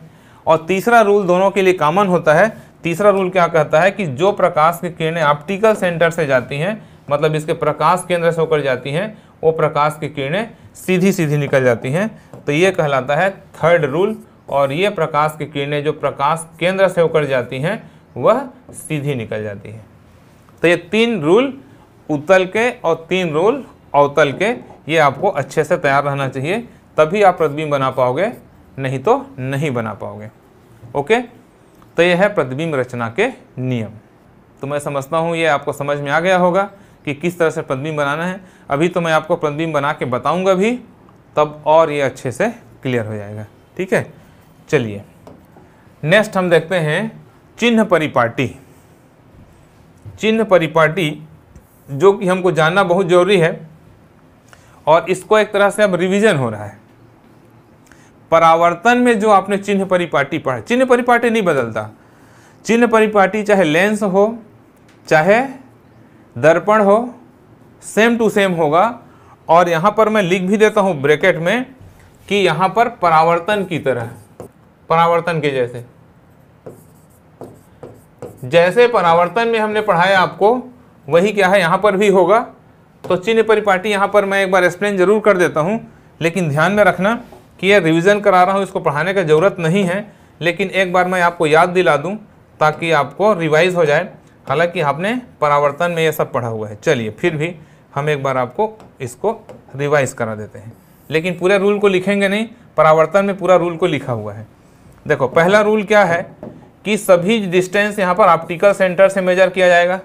[SPEAKER 1] और तीसरा रूल दोनों के लिए कॉमन होता है तीसरा रूल क्या कहता है कि जो प्रकाश की किरणें ऑप्टिकल सेंटर से जाती हैं मतलब इसके प्रकाश केंद्र से होकर जाती हैं वो प्रकाश की किरणें सीधी सीधी निकल जाती हैं तो ये कहलाता है थर्ड रूल और ये प्रकाश की किरणें जो प्रकाश केंद्र से होकर जाती हैं वह सीधी निकल जाती हैं तो ये तीन रूल उतल के और तीन रूल अवतल के ये आपको अच्छे से तैयार रहना चाहिए तभी आप प्रतिबिंब बना पाओगे नहीं तो नहीं बना पाओगे ओके तो यह है प्रतिबिंब रचना के नियम तो मैं समझता हूँ ये आपको समझ में आ गया होगा कि किस तरह से प्रतिबिंब बनाना है अभी तो मैं आपको प्रतिबिंब बना के बताऊँगा भी तब और ये अच्छे से क्लियर हो जाएगा ठीक है चलिए नेक्स्ट हम देखते हैं चिन्ह परिपाटी चिन्ह परिपाटी जो कि हमको जानना बहुत ज़रूरी है और इसको एक तरह से अब रिवीजन हो रहा है परावर्तन में जो आपने चिन्ह परिपाटी पढ़ा चिन्ह परिपाटी नहीं बदलता चिन्ह परिपाटी चाहे लेंस हो चाहे दर्पण हो सेम टू सेम होगा और यहाँ पर मैं लिख भी देता हूँ ब्रैकेट में कि यहाँ पर परावर्तन की तरह परावर्तन के जैसे जैसे परावर्तन में हमने पढ़ाया आपको वही क्या है यहाँ पर भी होगा तो चिन्ह परिपाटी यहाँ पर मैं एक बार एक्सप्लेन जरूर कर देता हूँ लेकिन ध्यान में रखना कि यह रिवीजन करा रहा हूँ इसको पढ़ाने का ज़रूरत नहीं है लेकिन एक बार मैं आपको याद दिला दूँ ताकि आपको रिवाइज हो जाए हालांकि आपने परावर्तन में ये सब पढ़ा हुआ है चलिए फिर भी हम एक बार आपको इसको रिवाइज करा देते हैं लेकिन पूरे रूल को लिखेंगे नहीं परावर्तन में पूरा रूल को लिखा हुआ है देखो पहला रूल क्या है कि सभी डिस्टेंस यहाँ पर ऑप्टिकल सेंटर से मेजर किया जाएगा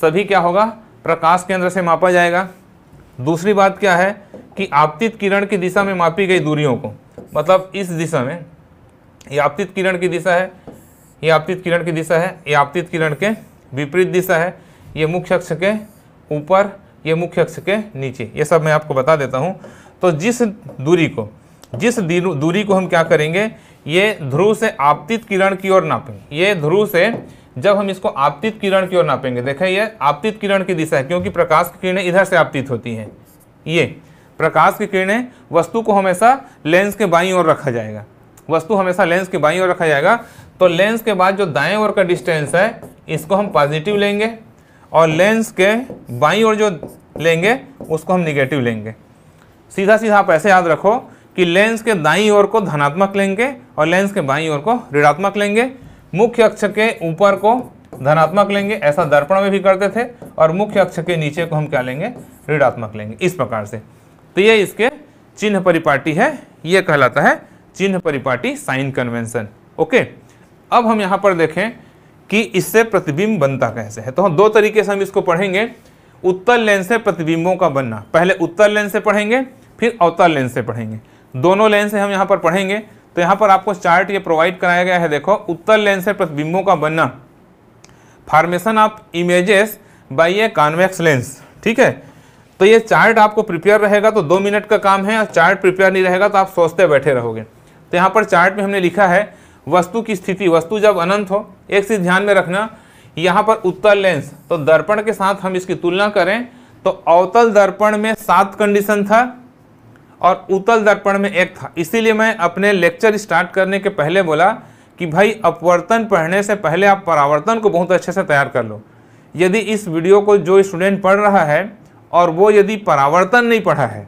[SPEAKER 1] सभी क्या होगा प्रकाश केंद्र से मापा जाएगा दूसरी बात क्या है कि आपतित किरण की दिशा में मापी गई दूरियों को मतलब इस दिशा में ये आपतित किरण की दिशा है ये आपतित किरण की दिशा है ये आपतित किरण के विपरीत दिशा है ये मुख्य अक्ष के ऊपर ये मुख्य अक्ष के नीचे ये सब मैं आपको बता देता हूँ तो जिस दूरी को जिस दूरी को हम क्या करेंगे ये ध्रुव से आपतित किरण की ओर नापेंगे ये ध्रुव से जब हम इसको आपतित किरण की ओर नापेंगे देखें ये आपतित किरण की दिशा है क्योंकि प्रकाश की किरणें इधर से आपतित होती हैं ये प्रकाश की किरणें वस्तु को हमेशा लेंस के बाईं ओर रखा जाएगा वस्तु हमेशा लेंस के बाईं ओर रखा जाएगा तो लेंस के बाद जो दाएं ओर का डिस्टेंस है इसको हम पॉजिटिव लेंगे और लेंस के बाई ओर जो लेंगे उसको हम निगेटिव लेंगे सीधा सीधा आप ऐसे याद रखो कि लेंस के दाई ओर को धनात्मक लेंगे और लेंस के बाई ओर को ऋणात्मक लेंगे मुख्य अक्ष के ऊपर को धनात्मक लेंगे ऐसा दर्पण में भी करते थे और मुख्य अक्ष के नीचे को हम क्या लेंगे ऋणात्मक लेंगे इस प्रकार से तो ये इसके चिन्ह परिपाटी है ये कहलाता है चिन्ह परिपाटी साइन कन्वेंशन ओके अब हम यहाँ पर देखें कि इससे प्रतिबिंब बनता कैसे है तो हम दो तरीके से हम इसको पढ़ेंगे उत्तर लेंस से प्रतिबिंबों का बनना पहले उत्तर लेंस से पढ़ेंगे फिर अवतर लेंस से पढ़ेंगे दोनों लेंस से हम यहाँ पर पढ़ेंगे तो यहाँ पर आपको चार्ट ये प्रोवाइड कराया गया है देखो उत्तर लेंस से प्रतिबिंबों का बनना formation of images by a convex lens ठीक है तो ये चार्ट आपको प्रिपेयर रहेगा तो दो मिनट का काम है और चार्ट प्रिपेयर नहीं रहेगा तो आप सोचते बैठे रहोगे तो यहाँ पर चार्ट में हमने लिखा है वस्तु की स्थिति वस्तु जब अनंत हो एक चीज ध्यान में रखना यहाँ पर उत्तर लेंस तो दर्पण के साथ हम इसकी तुलना करें तो अवतल दर्पण में सात कंडीशन था और उत्तल दर्पण में एक था इसीलिए मैं अपने लेक्चर स्टार्ट करने के पहले बोला कि भाई अपवर्तन पढ़ने से पहले आप परावर्तन को बहुत अच्छे से तैयार कर लो यदि इस वीडियो को जो स्टूडेंट पढ़ रहा है और वो यदि परावर्तन नहीं पढ़ा है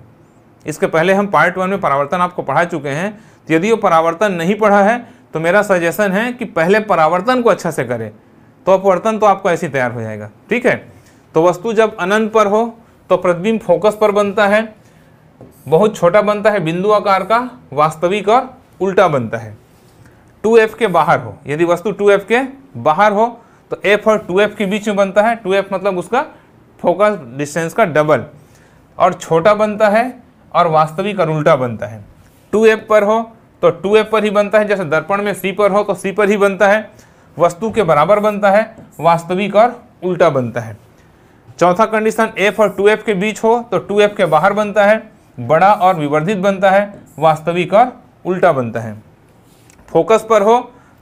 [SPEAKER 1] इसके पहले हम पार्ट वन में परावर्तन आपको पढ़ा चुके हैं यदि वो परावर्तन नहीं पढ़ा है तो मेरा सजेशन है कि पहले परावर्तन को अच्छा से करें तो अपवर्तन तो आपको ऐसे तैयार हो जाएगा ठीक है तो वस्तु जब अनंत पर हो तो प्रतिबिंब फोकस पर बनता है बहुत छोटा बनता है बिंदु आकार का वास्तविक और उल्टा बनता है 2f के बाहर हो यदि वस्तु 2f के बाहर हो तो f और 2f के बीच में बनता है 2f मतलब उसका फोकस डिस्टेंस का डबल और छोटा बनता है और वास्तविक और उल्टा बनता है 2f पर हो तो टू पर ही बनता है जैसे दर्पण में सी पर हो तो सी पर ही बनता है वस्तु के बराबर बनता है वास्तविक और उल्टा बनता है चौथा कंडीशन एफ और टू एफ के बीच हो तो टू एफ के बाहर बनता है बड़ा और विवर्धित बनता है वास्तविक और उल्टा बनता है फोकस पर हो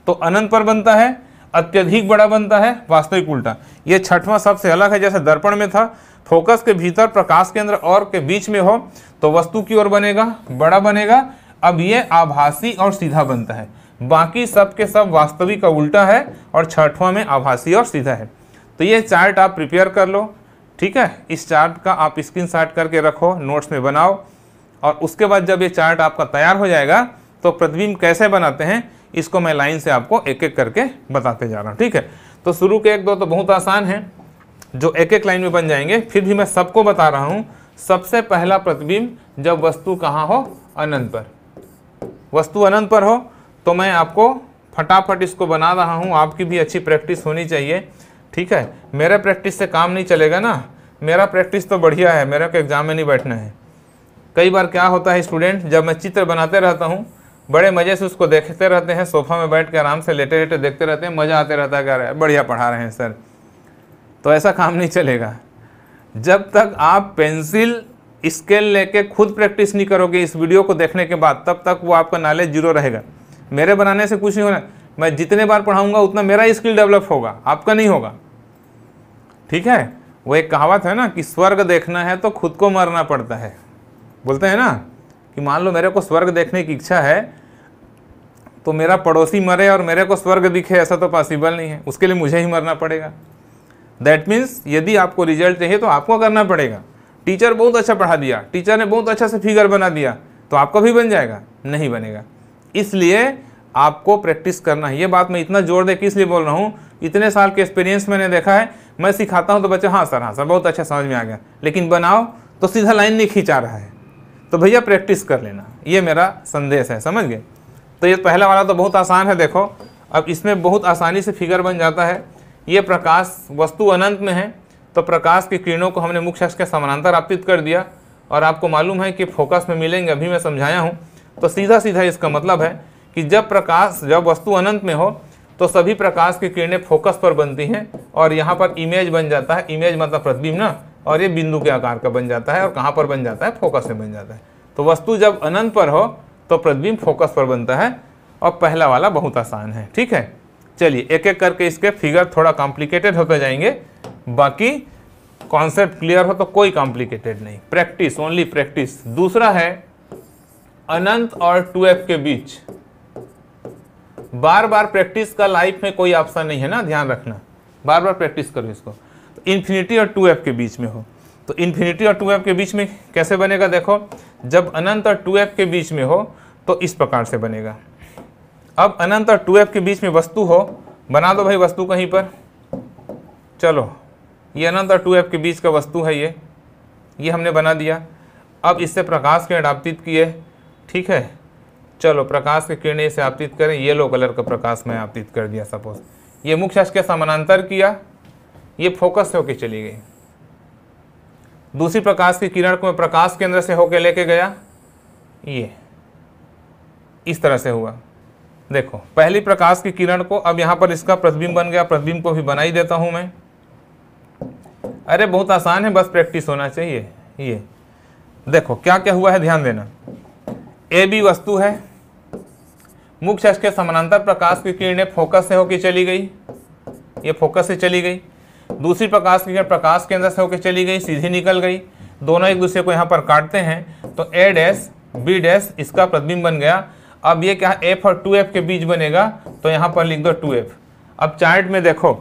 [SPEAKER 1] तो अनंत पर बनता है अत्यधिक बड़ा बनता है वास्तविक उल्टा यह छठवां सबसे अलग है जैसे दर्पण में था फोकस के भीतर प्रकाश केंद्र और के बीच में हो तो वस्तु की ओर बनेगा बड़ा बनेगा अब ये आभासी और सीधा बनता है बाकी सब के सब वास्तविक का उल्टा है और छठवां में आभासी और सीधा है तो ये चार्ट आप प्रिपेयर कर लो ठीक है इस चार्ट का आप स्क्रीन करके रखो नोट्स में बनाओ और उसके बाद जब ये चार्ट आपका तैयार हो जाएगा तो प्रतिबिंब कैसे बनाते हैं इसको मैं लाइन से आपको एक एक करके बताते जा रहा हूँ ठीक है तो शुरू के एक दो तो बहुत आसान है जो एक एक लाइन में बन जाएंगे फिर भी मैं सबको बता रहा हूँ सबसे पहला प्रतिबिंब जब वस्तु कहाँ हो अनंत पर वस्तु अनंत पर हो तो मैं आपको फटाफट इसको बना रहा हूँ आपकी भी अच्छी प्रैक्टिस होनी चाहिए ठीक है मेरा प्रैक्टिस से काम नहीं चलेगा ना मेरा प्रैक्टिस तो बढ़िया है मेरा को एग्ज़ाम में नहीं बैठना है कई बार क्या होता है स्टूडेंट जब मैं चित्र बनाते रहता हूँ बड़े मज़े से उसको देखते रहते हैं सोफा में बैठ के आराम से लेटे लेटे देखते रहते हैं मज़ा आते रहता है क्या बढ़िया पढ़ा रहे हैं सर तो ऐसा काम नहीं चलेगा जब तक आप पेंसिल स्केल लेके खुद प्रैक्टिस नहीं करोगे इस वीडियो को देखने के बाद तब तक वो आपका नॉलेज जीरो रहेगा मेरे बनाने से कुछ नहीं होना मैं जितने बार पढ़ाऊंगा उतना मेरा स्किल डेवलप होगा आपका नहीं होगा ठीक है वो एक कहावत है ना कि स्वर्ग देखना है तो खुद को मरना पड़ता है बोलते हैं ना कि मान लो मेरे को स्वर्ग देखने की इच्छा है तो मेरा पड़ोसी मरे और मेरे को स्वर्ग दिखे ऐसा तो पॉसिबल नहीं है उसके लिए मुझे ही मरना पड़ेगा दैट मीन्स यदि आपको रिजल्ट चाहिए तो आपको करना पड़ेगा टीचर बहुत अच्छा पढ़ा दिया टीचर ने बहुत अच्छा से फिगर बना दिया तो आपका भी बन जाएगा नहीं बनेगा इसलिए आपको प्रैक्टिस करना है ये बात मैं इतना जोर दे इसलिए बोल रहा हूँ इतने साल के एक्सपीरियंस मैंने देखा है मैं सिखाता हूँ तो बच्चे हाँ सर हाँ सर बहुत अच्छा समझ में आ गया लेकिन बनाओ तो सीधा लाइन नहीं खींचा रहा है तो भैया प्रैक्टिस कर लेना ये मेरा संदेश है समझ गए तो ये पहला वाला तो बहुत आसान है देखो अब इसमें बहुत आसानी से फिगर बन जाता है ये प्रकाश वस्तु अनंत में है तो प्रकाश की किरणों को हमने मुख्य अक्ष के समानांतर आपतित कर दिया और आपको मालूम है कि फोकस में मिलेंगे अभी मैं समझाया हूँ तो सीधा सीधा इसका मतलब है कि जब प्रकाश जब वस्तु अनंत में हो तो सभी प्रकाश की किरणें फोकस पर बनती हैं और यहाँ पर इमेज बन जाता है इमेज मतलब प्रतिबिंब ना और ये बिंदु के आकार का बन जाता है और कहाँ पर बन जाता है फोकस में बन जाता है तो वस्तु जब अनंत पर हो तो प्रतिबिंब फोकस पर बनता है और पहला वाला बहुत आसान है ठीक है चलिए एक एक करके इसके फिगर थोड़ा कॉम्प्लिकेटेड होते जाएंगे बाकी कॉन्सेप्ट क्लियर हो तो कोई कॉम्प्लिकेटेड नहीं प्रैक्टिस ओनली प्रैक्टिस दूसरा है अनंत और टू एफ के बीच बार बार प्रैक्टिस का लाइफ में कोई ऑप्शन नहीं है ना ध्यान रखना बार बार प्रैक्टिस करो इसको तो इन्फिनिटी और 2f के बीच में हो तो इन्फिनिटी और 2f के बीच में कैसे बनेगा देखो जब अनंत और 2f के बीच में हो तो इस प्रकार से बनेगा अब अनंत और 2f के बीच में वस्तु हो बना दो भाई वस्तु कहीं पर चलो ये अनंत और टू एफ के बीच का वस्तु है ये ये हमने बना दिया अब इससे प्रकाश किरण आपतित किए ठीक है चलो प्रकाश के किरण इसे आपतित करें येलो कलर का प्रकाश मैं आपतित कर दिया सपोज ये मुख्य अक्ष के समानांतर किया ये फोकस होके चली गई दूसरी प्रकाश की किरण को मैं प्रकाश केंद्र से होके लेके गया ये इस तरह से हुआ देखो पहली प्रकाश की किरण को अब यहाँ पर इसका प्रतिबिंब बन गया प्रतिबिंब को भी बनाई देता हूँ मैं अरे बहुत आसान है बस प्रैक्टिस होना चाहिए ये देखो क्या क्या हुआ है ध्यान देना ए बी वस्तु है मुख्य अक्ष के समानांतर प्रकाश की किरणें फोकस से होकर चली गई ये फोकस से चली गई दूसरी प्रकाश की किरण प्रकाश केंद्र से होकर चली गई सीधी निकल गई दोनों एक दूसरे को यहाँ पर काटते हैं तो ए डैश बी डैश इसका प्रतिबिंब बन गया अब ये क्या एफ और टू एफ के बीच बनेगा तो यहाँ पर लिख दो टू एफ अब चार्ट में देखो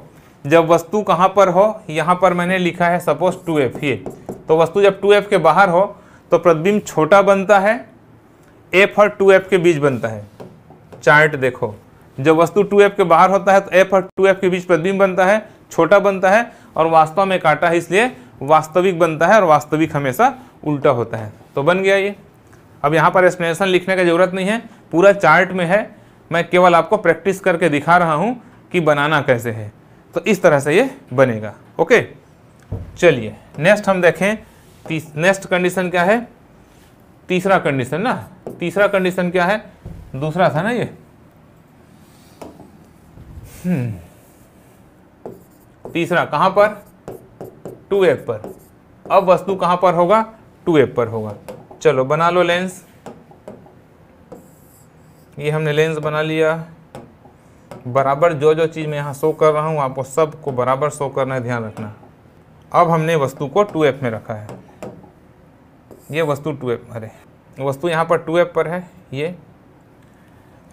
[SPEAKER 1] जब वस्तु कहाँ पर हो यहाँ पर मैंने लिखा है सपोज टू एफ ये तो वस्तु जब टू एफ के बाहर हो तो प्रतिबिंब छोटा बनता है एफ और टू एफ के बीच बनता है चार्ट देखो जब वस्तु टू एफ के बाहर होता है तो एफ और टू एफ के बीच प्रतिबिंब बनता है छोटा बनता है और वास्तव में काटा है इसलिए वास्तविक बनता है और वास्तविक हमेशा उल्टा होता है तो बन गया ये अब यहाँ पर एक्सप्लेनेशन लिखने की ज़रूरत नहीं है पूरा चार्ट में है मैं केवल आपको प्रैक्टिस करके दिखा रहा हूँ कि बनाना कैसे है तो इस तरह से ये बनेगा ओके चलिए नेक्स्ट हम देखें नेक्स्ट कंडीशन क्या है तीसरा कंडीशन ना तीसरा कंडीशन क्या है दूसरा था ना ये हम्म। तीसरा कहां पर टू एफ पर अब वस्तु कहां पर होगा टू एफ पर होगा चलो बना लो लेंस ये हमने लेंस बना लिया बराबर जो जो चीज़ मैं यहाँ शो कर रहा हूँ आपको सबको बराबर शो करना है ध्यान रखना अब हमने वस्तु को टू एफ में रखा है ये वस्तु टू एफ अरे वस्तु यहाँ पर टू एफ पर है ये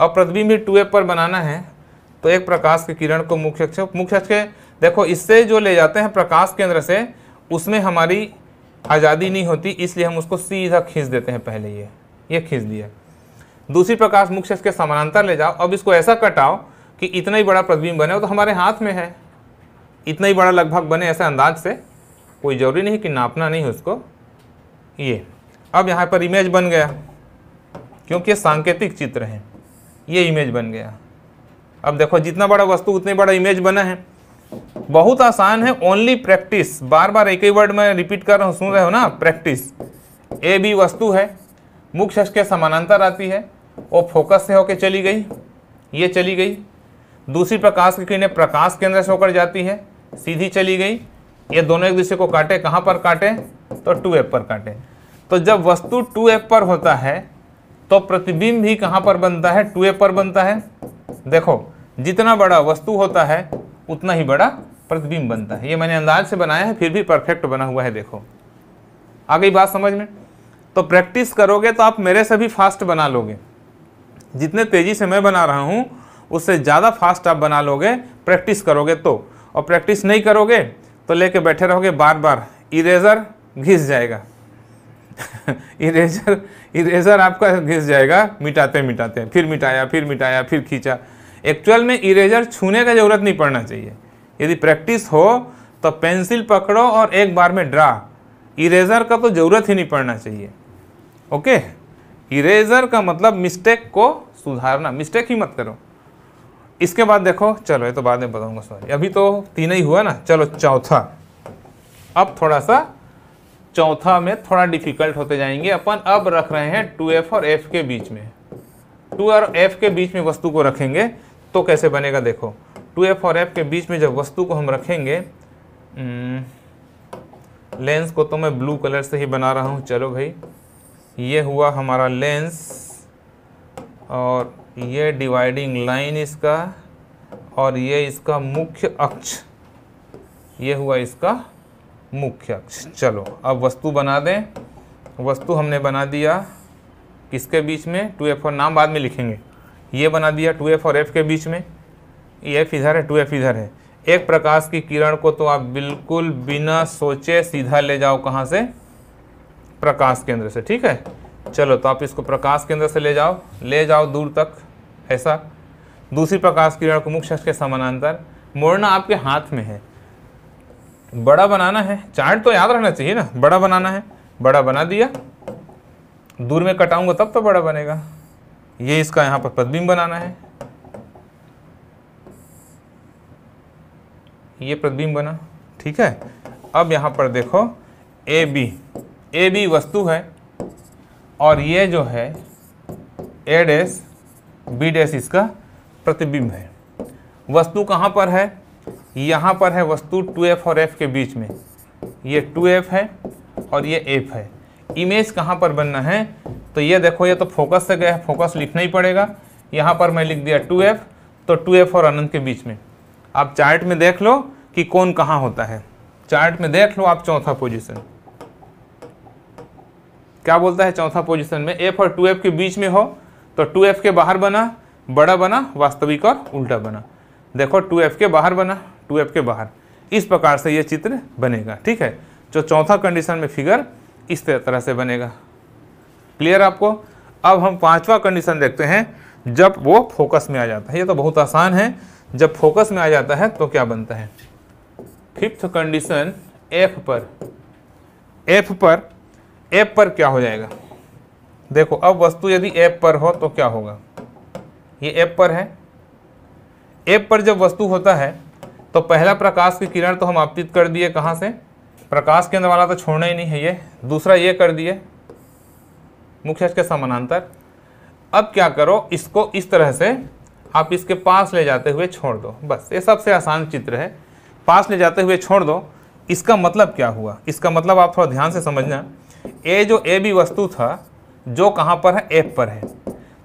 [SPEAKER 1] अब प्रतिबिंब भी टू एफ पर बनाना है तो एक प्रकाश के किरण को मुख्य अक्ष मुख्य अक्ष के देखो इससे जो ले जाते हैं प्रकाश केंद्र से उसमें हमारी आज़ादी नहीं होती इसलिए हम उसको सीधा खींच देते हैं पहले ये ये खींच दिया दूसरी प्रकाश मुख्य अक्ष के समानांतर ले जाओ अब इसको ऐसा कटाओ कि इतना ही बड़ा प्रतिबिंब बने वो तो हमारे हाथ में है इतना ही बड़ा लगभग बने ऐसे अंदाज से कोई ज़रूरी नहीं कि नापना नहीं उसको ये अब यहाँ पर इमेज बन गया क्योंकि ये सांकेतिक चित्र हैं ये इमेज बन गया अब देखो जितना बड़ा वस्तु उतने बड़ा इमेज बना है बहुत आसान है ओनली प्रैक्टिस बार बार एक ही वर्ड में रिपीट कर रहा हूँ सुन रहे हो ना प्रैक्टिस ए भी वस्तु है मुख्य के समानांतर आती है वो फोकस से होके चली गई ये चली गई दूसरी प्रकाश की किरणें प्रकाश केंद्र से होकर जाती है सीधी चली गई ये दोनों एक दूसरे को काटे कहाँ पर काटे तो टू एफ पर काटे तो जब वस्तु टू एफ पर होता है तो प्रतिबिंब भी कहाँ पर बनता है टू एफ पर बनता है देखो जितना बड़ा वस्तु होता है उतना ही बड़ा प्रतिबिंब बनता है ये मैंने अंदाज से बनाया है फिर भी परफेक्ट बना हुआ है देखो आ गई बात समझ में तो प्रैक्टिस करोगे तो आप मेरे से भी फास्ट बना लोगे जितने तेज़ी से मैं बना रहा हूँ उससे ज़्यादा फास्ट आप बना लोगे प्रैक्टिस करोगे तो और प्रैक्टिस नहीं करोगे तो लेके बैठे रहोगे बार बार इरेज़र घिस जाएगा इरेजर इरेजर आपका घिस जाएगा मिटाते मिटाते फिर मिटाया फिर मिटाया फिर खींचा एक्चुअल में इरेजर छूने का ज़रूरत नहीं पड़ना चाहिए यदि प्रैक्टिस हो तो पेंसिल पकड़ो और एक बार में ड्रा इरेजर का तो ज़रूरत ही नहीं पड़ना चाहिए ओके इरेजर का मतलब मिस्टेक को सुधारना मिस्टेक ही मत करो इसके बाद देखो चलो ये तो बाद में बताऊंगा सॉरी अभी तो तीन ही हुआ ना चलो चौथा अब थोड़ा सा चौथा में थोड़ा डिफिकल्ट होते जाएंगे अपन अब रख रहे हैं टू एफ और एफ के बीच में टू और एफ के बीच में वस्तु को रखेंगे तो कैसे बनेगा देखो टू एफ और एफ के बीच में जब वस्तु को हम रखेंगे हम्म, लेंस को तो मैं ब्लू कलर से ही बना रहा हूँ चलो भाई ये हुआ हमारा लेंस और ये डिवाइडिंग लाइन इसका और ये इसका मुख्य अक्ष ये हुआ इसका मुख्य अक्ष चलो अब वस्तु बना दें वस्तु हमने बना दिया किसके बीच में टू एफ और नाम बाद में लिखेंगे ये बना दिया टू एफ और एफ के बीच में एफ इधर है टू एफ इधर है एक प्रकाश की किरण को तो आप बिल्कुल बिना सोचे सीधा ले जाओ कहाँ से प्रकाश केंद्र से ठीक है चलो तो आप इसको प्रकाश केंद्र से ले जाओ ले जाओ दूर तक ऐसा दूसरी प्रकाश किरण को मुख्य शख्स के समानांतर मोड़ना आपके हाथ में है बड़ा बनाना है चार्ट तो याद रखना चाहिए ना बड़ा बनाना है बड़ा बना दिया दूर में कटाऊंगा तब तो बड़ा बनेगा ये इसका यहाँ पर प्रतिबिंब बनाना है ये प्रतिबिंब बना ठीक है अब यहाँ पर देखो ए बी ए बी वस्तु है और ये जो है ए डैश बी डैश इसका प्रतिबिंब है वस्तु कहाँ पर है यहाँ पर है वस्तु 2f और f के बीच में ये 2f है और ये f है इमेज कहाँ पर बनना है तो ये देखो ये तो फोकस से गया है फोकस लिखना ही पड़ेगा यहाँ पर मैं लिख दिया 2f तो 2f और अनंत के बीच में आप चार्ट में देख लो कि कौन कहाँ होता है चार्ट में देख लो आप चौथा पोजिशन क्या बोलता है चौथा पोजिशन में एफ और टू एफ के बीच में हो तो टू एफ के बाहर बना बड़ा बना वास्तविक और उल्टा बना देखो टू एफ के बाहर बना टू एफ के बाहर इस प्रकार से ये चित्र बनेगा ठीक है जो चौथा कंडीशन में फिगर इस तरह से बनेगा क्लियर आपको अब हम पांचवा कंडीशन देखते हैं जब वो फोकस में आ जाता है ये तो बहुत आसान है जब फोकस में आ जाता है तो क्या बनता है फिफ्थ कंडीशन एफ पर एफ पर ऐप पर क्या हो जाएगा देखो अब वस्तु यदि ऐप पर हो तो क्या होगा ये ऐप पर है ऐप पर जब वस्तु होता है तो पहला प्रकाश की किरण तो हम आपतित कर दिए कहाँ से प्रकाश के अंदर वाला तो छोड़ना ही नहीं है ये दूसरा ये कर दिए मुख्य के समानांतर अब क्या करो इसको इस तरह से आप इसके पास ले जाते हुए छोड़ दो बस ये सबसे आसान चित्र है पास ले जाते हुए छोड़ दो इसका मतलब क्या हुआ इसका मतलब आप थोड़ा ध्यान से समझना ए जो ए बी वस्तु था जो कहाँ पर है एफ पर है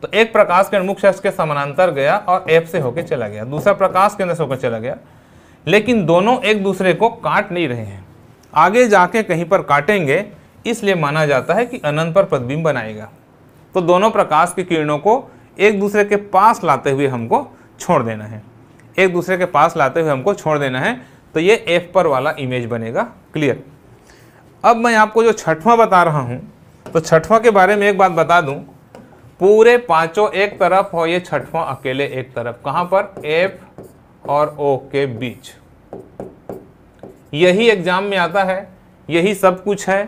[SPEAKER 1] तो एक प्रकाश के मुख्य अक्ष के समानांतर गया और एफ से होकर चला गया दूसरा प्रकाश केंद्र से होकर चला गया लेकिन दोनों एक दूसरे को काट नहीं रहे हैं आगे जाके कहीं पर काटेंगे इसलिए माना जाता है कि अनंत पर प्रतिबिंब बनाएगा तो दोनों प्रकाश की किरणों को एक दूसरे के पास लाते हुए हमको छोड़ देना है एक दूसरे के पास लाते हुए हमको छोड़ देना है तो ये एफ पर वाला इमेज बनेगा क्लियर अब मैं आपको जो छठवां बता रहा हूँ तो छठवां के बारे में एक बात बता दूँ पूरे पांचों एक तरफ और ये छठवां अकेले एक तरफ कहाँ पर एफ और ओ के बीच यही एग्जाम में आता है यही सब कुछ है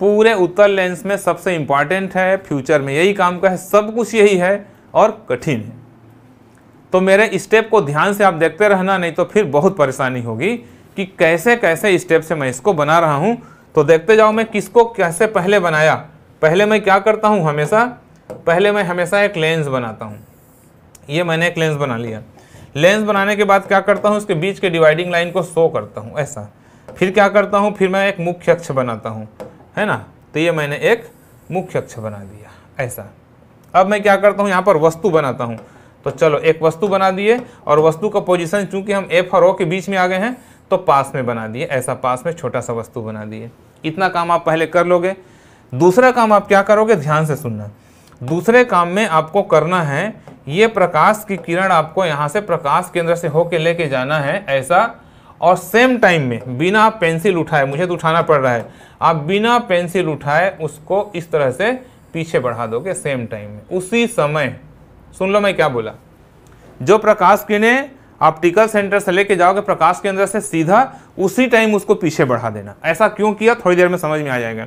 [SPEAKER 1] पूरे उत्तर लेंस में सबसे इम्पॉर्टेंट है फ्यूचर में यही काम का है सब कुछ यही है और कठिन है तो मेरे स्टेप को ध्यान से आप देखते रहना नहीं तो फिर बहुत परेशानी होगी कि कैसे कैसे स्टेप से मैं इसको बना रहा हूँ तो देखते जाओ मैं किसको कैसे पहले बनाया पहले मैं क्या करता हूँ हमेशा पहले मैं हमेशा एक लेंस बनाता हूँ ये मैंने एक लेंस बना लिया लेंस बनाने के बाद क्या करता हूँ उसके बीच के डिवाइडिंग लाइन को शो करता हूँ ऐसा फिर क्या करता हूँ फिर मैं एक मुख्य अक्ष बनाता हूँ है ना तो ये मैंने एक मुख्य अक्ष बना दिया ऐसा अब मैं क्या करता हूँ यहाँ पर वस्तु बनाता हूँ तो चलो एक वस्तु बना दिए और वस्तु का पोजीशन चूंकि हम एफ और ओ के बीच में आ गए हैं तो पास में बना दिए ऐसा पास में छोटा सा वस्तु बना दिए इतना काम आप पहले कर लोगे दूसरा काम आप क्या करोगे ध्यान से सुनना दूसरे काम में आपको करना है ये प्रकाश की किरण आपको यहाँ से प्रकाश केंद्र से होके लेके जाना है ऐसा और सेम टाइम में बिना पेंसिल उठाए मुझे तो उठाना पड़ रहा है आप बिना पेंसिल उठाए उसको इस तरह से पीछे बढ़ा दोगे सेम टाइम में उसी समय सुन लो मैं क्या बोला जो प्रकाश किरणें ऑप्टिकल सेंटर से लेके जाओगे प्रकाश के अंदर से सीधा उसी टाइम उसको पीछे बढ़ा देना ऐसा क्यों किया थोड़ी देर में समझ में आ जाएगा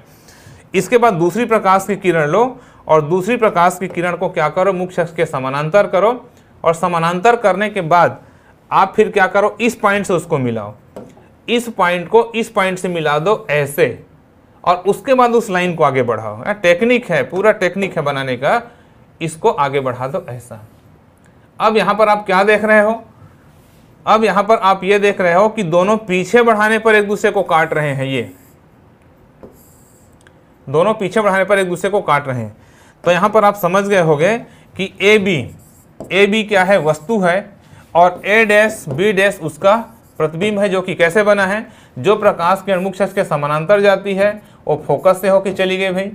[SPEAKER 1] इसके बाद दूसरी प्रकाश की किरण लो और दूसरी प्रकाश की किरण को क्या करो मुख्य अक्ष के समानांतर करो और समानांतर करने के बाद आप फिर क्या करो इस पॉइंट से उसको मिलाओ इस पॉइंट को इस पॉइंट से मिला दो ऐसे और उसके बाद उस लाइन को आगे बढ़ाओ टेक्निक हाँ, है पूरा टेक्निक है बनाने का इसको आगे बढ़ा दो ऐसा अब यहाँ पर आप क्या देख रहे हो अब यहाँ पर आप ये देख रहे हो कि दोनों पीछे बढ़ाने पर एक दूसरे को काट रहे हैं ये दोनों पीछे बढ़ाने पर एक दूसरे को काट रहे हैं तो यहाँ पर आप समझ गए होंगे कि ए बी ए बी क्या है वस्तु है और ए डैश बी डैश उसका प्रतिबिंब है जो कि कैसे बना है जो प्रकाश के मुख्य के समानांतर जाती है वो फोकस से होकर चली गई भाई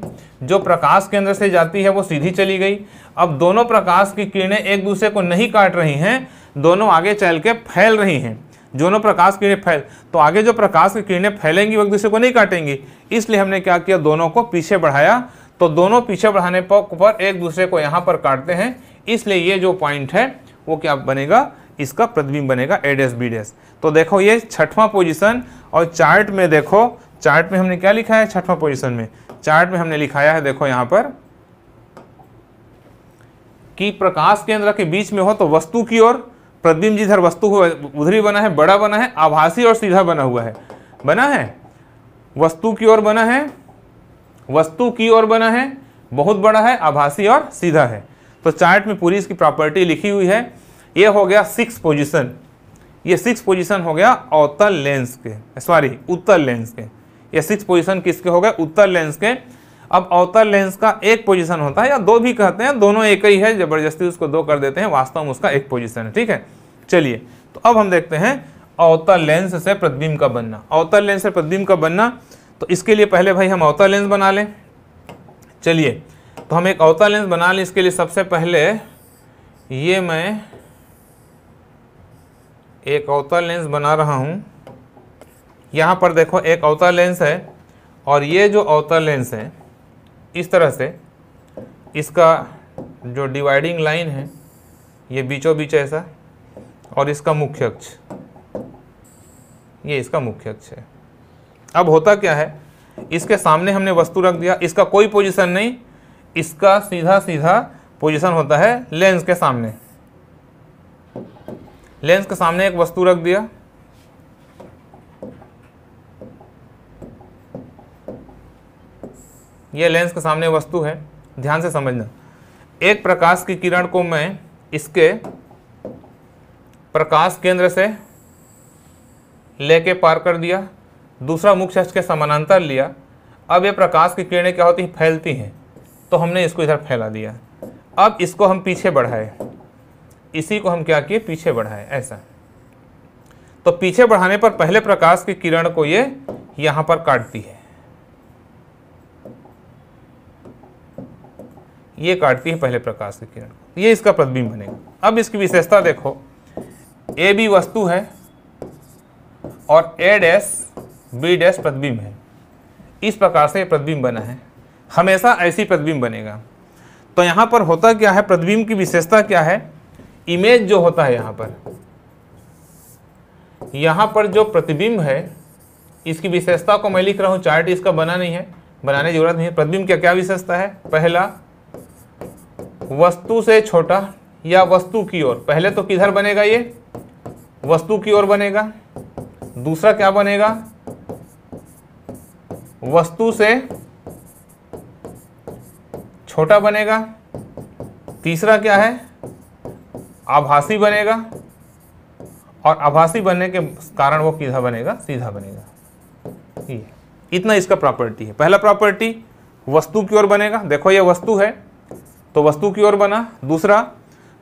[SPEAKER 1] जो प्रकाश केंद्र से जाती है वो सीधी चली गई अब दोनों प्रकाश की किरणें एक दूसरे को नहीं काट रही हैं दोनों आगे चल के फैल रही हैं दोनों प्रकाश किरणें फैल तो आगे जो प्रकाश की किरणें फैलेंगी वो एक दूसरे को नहीं काटेंगी इसलिए हमने क्या किया दोनों को पीछे बढ़ाया तो दोनों पीछे बढ़ाने पर एक दूसरे को यहाँ पर काटते हैं इसलिए ये जो पॉइंट है वो क्या बनेगा इसका प्रतिबिंब बनेगा ए डेस बी तो देखो ये छठवां पोजिशन और चार्ट में देखो चार्ट में हमने क्या लिखा है छठवां पोजिशन में चार्ट में हमने लिखाया है देखो यहाँ पर कि प्रकाश केंद्र के बीच में हो तो वस्तु की ओर प्रतिबिंब जिधर वस्तु को उधरी बना है बड़ा बना है आभासी और सीधा बना हुआ है बना है वस्तु की ओर बना है वस्तु की ओर बना है बहुत बड़ा है आभासी और सीधा है तो चार्ट में पूरी इसकी प्रॉपर्टी लिखी हुई है ये हो गया सिक्स पोजिशन ये सिक्स पोजिशन हो गया अवतल लेंस के सॉरी उत्तर लेंस के ये सिक्स पोजिशन किसके हो गए उत्तर लेंस के अब अवतर लेंस का एक पोजीशन होता है या दो भी कहते हैं दोनों एक ही है जबरदस्ती उसको दो कर देते हैं वास्तव में उसका एक पोजीशन है ठीक है चलिए तो अब हम देखते हैं अवतर लेंस से प्रतिबिंब का बनना अवतर लेंस से प्रतिबिंब का बनना तो इसके लिए पहले भाई हम अवतर लेंस बना लें चलिए तो हम एक अवतर लेंस बना लें इसके लिए सबसे पहले ये मैं एक अवतर लेंस बना रहा हूँ यहाँ पर देखो एक अवतर लेंस है और ये जो अवतर लेंस है इस तरह से इसका जो डिवाइडिंग लाइन है ये बीचों बीच ऐसा और इसका मुख्य अक्ष ये इसका मुख्य अक्ष है अब होता क्या है इसके सामने हमने वस्तु रख दिया इसका कोई पोजीशन नहीं इसका सीधा सीधा पोजीशन होता है लेंस के सामने लेंस के सामने एक वस्तु रख दिया यह लेंस के सामने वस्तु है ध्यान से समझना एक प्रकाश की किरण को मैं इसके प्रकाश केंद्र से लेके पार कर दिया दूसरा मुख्य अक्ष के समानांतर लिया अब ये प्रकाश की किरणें क्या होती हैं फैलती हैं तो हमने इसको इधर फैला दिया अब इसको हम पीछे बढ़ाए इसी को हम क्या किए पीछे बढ़ाए ऐसा तो पीछे बढ़ाने पर पहले प्रकाश की किरण को ये यहाँ पर काटती है ये काटती है पहले प्रकाश की किरण को ये इसका प्रतिबिंब बनेगा अब इसकी विशेषता देखो ए बी वस्तु है और ए डैश बी डैश प्रतिबिंब है इस प्रकार से प्रतिबिंब बना है हमेशा ऐसी प्रतिबिंब बनेगा तो यहाँ पर होता क्या है प्रतिबिंब की विशेषता क्या है इमेज जो होता है यहाँ पर यहाँ पर जो प्रतिबिंब है इसकी विशेषता को मैं लिख रहा हूँ चार्ट इसका बना नहीं है बनाने की जरूरत नहीं है प्रतिबिंब क्या क्या विशेषता है पहला वस्तु से छोटा या वस्तु की ओर पहले तो किधर बनेगा ये वस्तु की ओर बनेगा दूसरा क्या बनेगा वस्तु से छोटा बनेगा तीसरा क्या है आभासी बनेगा और आभासी बनने के कारण वो किधर बनेगा सीधा बनेगा ये इतना इसका प्रॉपर्टी है पहला प्रॉपर्टी वस्तु की ओर बनेगा देखो ये वस्तु है तो वस्तु की ओर बना दूसरा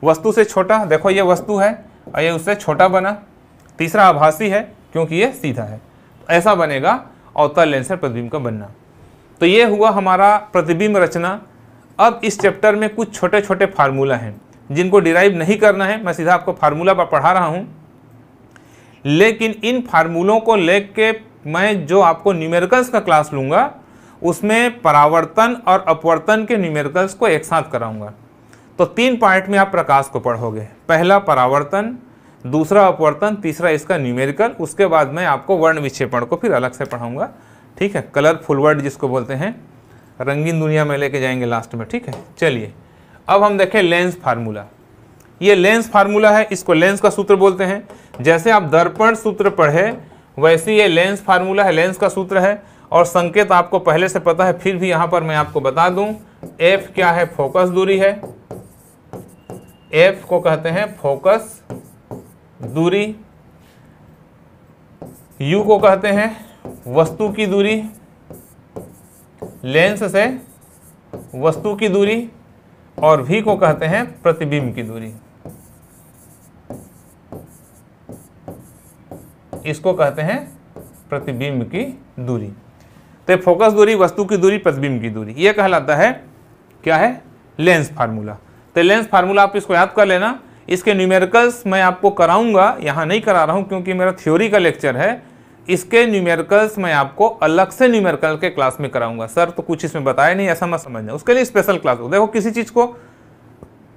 [SPEAKER 1] वस्तु से छोटा देखो ये वस्तु है और ये उससे छोटा बना तीसरा आभासी है क्योंकि ये सीधा है तो ऐसा बनेगा अवतल लेंस प्रतिबिंब का बनना तो ये हुआ हमारा प्रतिबिंब रचना अब इस चैप्टर में कुछ छोटे छोटे फार्मूला हैं जिनको डिराइव नहीं करना है मैं सीधा आपको फार्मूला पर पढ़ा रहा हूँ लेकिन इन फार्मूलों को ले मैं जो आपको न्यूमेरिकल्स का क्लास लूँगा उसमें परावर्तन और अपवर्तन के न्यूमेरिकल्स को एक साथ कराऊंगा तो तीन पार्ट में आप प्रकाश को पढ़ोगे पहला परावर्तन दूसरा अपवर्तन तीसरा इसका न्यूमेरिकल उसके बाद मैं आपको वर्ण विक्षेपण को फिर अलग से पढ़ाऊंगा ठीक है कलरफुल वर्ड जिसको बोलते हैं रंगीन दुनिया में लेके जाएंगे लास्ट में ठीक है चलिए अब हम देखें लेंस फार्मूला ये लेंस फार्मूला है इसको लेंस का सूत्र बोलते हैं जैसे आप दर्पण सूत्र पढ़े वैसे ये लेंस फार्मूला है लेंस का सूत्र है और संकेत आपको पहले से पता है फिर भी यहाँ पर मैं आपको बता दूँ एफ क्या है फोकस दूरी है एफ को कहते हैं फोकस दूरी यू को कहते हैं वस्तु की दूरी लेंस से वस्तु की दूरी और वी को कहते हैं प्रतिबिंब की दूरी इसको कहते हैं प्रतिबिंब की दूरी तो फोकस दूरी वस्तु की दूरी प्रतिबिंब की दूरी ये कहलाता है क्या है लेंस फार्मूला तो लेंस फार्मूला आप इसको याद कर लेना इसके न्यूमेरिकल्स मैं आपको कराऊंगा यहाँ नहीं करा रहा हूँ क्योंकि मेरा थ्योरी का लेक्चर है इसके न्यूमेरिकल्स मैं आपको अलग से न्यूमेरिकल के क्लास में कराऊंगा सर तो कुछ इसमें बताया नहीं ऐसा मत समझना उसके लिए स्पेशल क्लास हो देखो किसी चीज़ को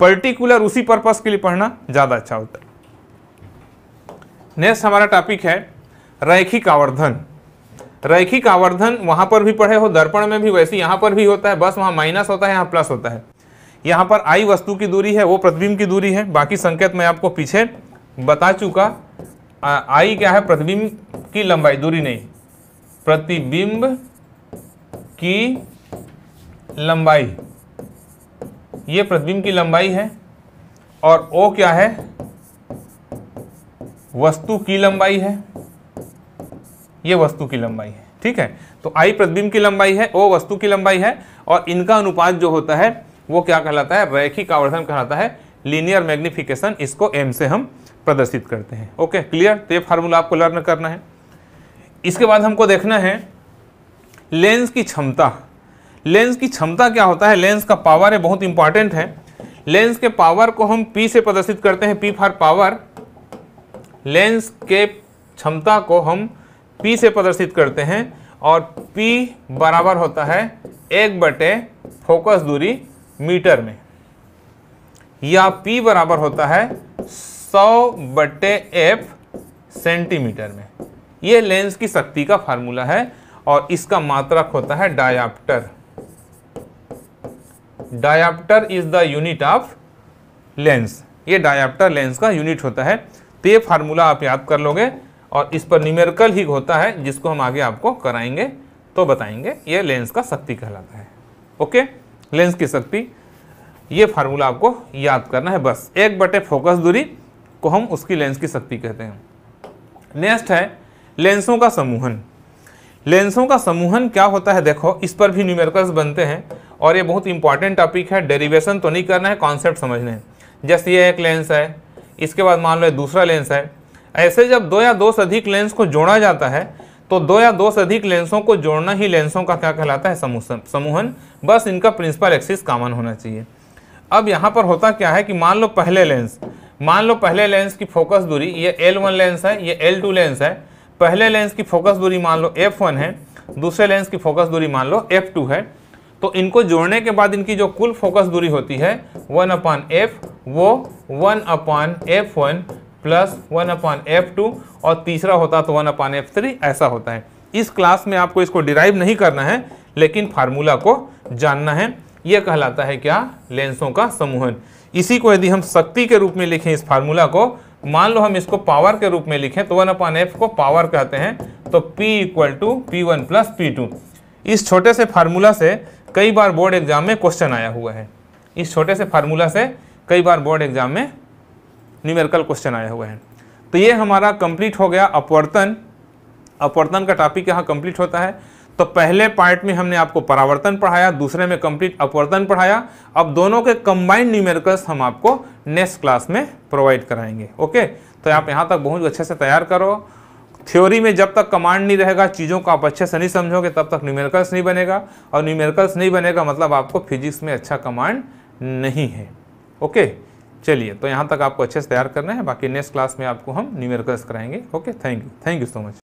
[SPEAKER 1] पर्टिकुलर उसी पर्पस के लिए पढ़ना ज़्यादा अच्छा होता है नेक्स्ट हमारा टॉपिक है रैखिक आवर्धन रैखिक आवर्धन वहां पर भी पढ़े हो दर्पण में भी वैसे यहां पर भी होता है बस वहां माइनस होता है यहां प्लस होता है यहां पर आई वस्तु की दूरी है वो प्रतिबिंब की दूरी है बाकी संकेत मैं आपको पीछे बता चुका आई क्या है प्रतिबिंब की लंबाई दूरी नहीं प्रतिबिंब की लंबाई ये प्रतिबिंब की लंबाई है और ओ क्या है वस्तु की लंबाई है ये वस्तु की लंबाई है ठीक है तो आई प्रतिबिंब की लंबाई है ओ वस्तु की लंबाई है और इनका अनुपात जो होता है वो क्या कहलाता है रैखिक आवर्धन कहलाता है लीनियर मैग्निफिकेशन इसको एम से हम प्रदर्शित करते हैं ओके क्लियर तो ये फार्मूला आपको लर्न करना है इसके बाद हमको देखना है लेंस की क्षमता लेंस की क्षमता क्या होता है लेंस का पावर है बहुत इंपॉर्टेंट है लेंस के पावर को हम पी से प्रदर्शित करते हैं पी फॉर पावर लेंस के क्षमता को हम P से प्रदर्शित करते हैं और P बराबर होता है एक बटे फोकस दूरी मीटर में या P बराबर होता है 100 बटे एफ सेंटीमीटर में यह लेंस की शक्ति का फार्मूला है और इसका मात्रक होता है dioptre dioptre is the unit of lens ये डायाप्टर लेंस का यूनिट होता है तो ये फार्मूला आप याद कर लोगे और इस पर न्यूमेरिकल ही होता है जिसको हम आगे आपको कराएंगे तो बताएंगे ये लेंस का शक्ति कहलाता है ओके लेंस की शक्ति ये फार्मूला आपको याद करना है बस एक बटे फोकस दूरी को हम उसकी लेंस की शक्ति कहते हैं नेक्स्ट है लेंसों का समूहन लेंसों का समूहन क्या होता है देखो इस पर भी न्यूमेरिकल्स बनते हैं और ये बहुत इंपॉर्टेंट टॉपिक है डेरिवेशन तो नहीं करना है कॉन्सेप्ट समझना है जैसे ये एक लेंस है इसके बाद मान लो दूसरा लेंस है ऐसे जब दो या दो से अधिक लेंस को जोड़ा जाता है तो दो या दो से अधिक लेंसों को जोड़ना ही लेंसों का क्या कहलाता है समूहन बस इनका प्रिंसिपल एक्सिस कॉमन होना चाहिए अब यहाँ पर होता क्या है कि मान लो पहले लेंस मान लो पहले लेंस की फोकस दूरी ये एल लेंस है ये एल लेंस है पहले लेंस की फोकस दूरी मान लो एफ है दूसरे लेंस की फोकस दूरी मान लो एफ है तो इनको जोड़ने के बाद इनकी जो कुल फोकस दूरी होती है वन अपान एफ वो one upon F one plus one upon F two और तीसरा होता तो वन अपॉन एफ थ्री ऐसा होता है इस क्लास में आपको इसको डिराइव नहीं करना है लेकिन फार्मूला को जानना है यह कहलाता है क्या लेंसों का समूहन इसी को यदि हम शक्ति के रूप में लिखें इस फार्मूला को मान लो हम इसको पावर के रूप में लिखें तो वन अपॉन एफ को पावर कहते हैं तो P equal to P one plus P two इस छोटे से फार्मूला से कई बार बोर्ड एग्जाम में क्वेश्चन आया हुआ है इस छोटे से फार्मूला से कई बार बोर्ड एग्जाम में न्यूमेरिकल क्वेश्चन आए हुए हैं तो ये हमारा कंप्लीट हो गया अपवर्तन अपवर्तन का टॉपिक यहाँ कंप्लीट होता है तो पहले पार्ट में हमने आपको परावर्तन पढ़ाया दूसरे में कंप्लीट अपवर्तन पढ़ाया अब दोनों के कंबाइंड न्यूमेरिकल्स हम आपको नेक्स्ट क्लास में प्रोवाइड कराएंगे ओके तो आप यहाँ तक बहुत अच्छे से तैयार करो थ्योरी में जब तक कमांड नहीं रहेगा चीज़ों को आप अच्छे से नहीं समझोगे तब तक न्यूमेरिकल्स नहीं बनेगा और न्यूमेरिकल्स नहीं बनेगा मतलब आपको फिजिक्स में अच्छा कमांड नहीं है ओके चलिए तो यहाँ तक आपको अच्छे से तैयार करना है बाकी नेक्स्ट क्लास में आपको हम न्यूमेरिकल्स कराएंगे okay thank you thank you so much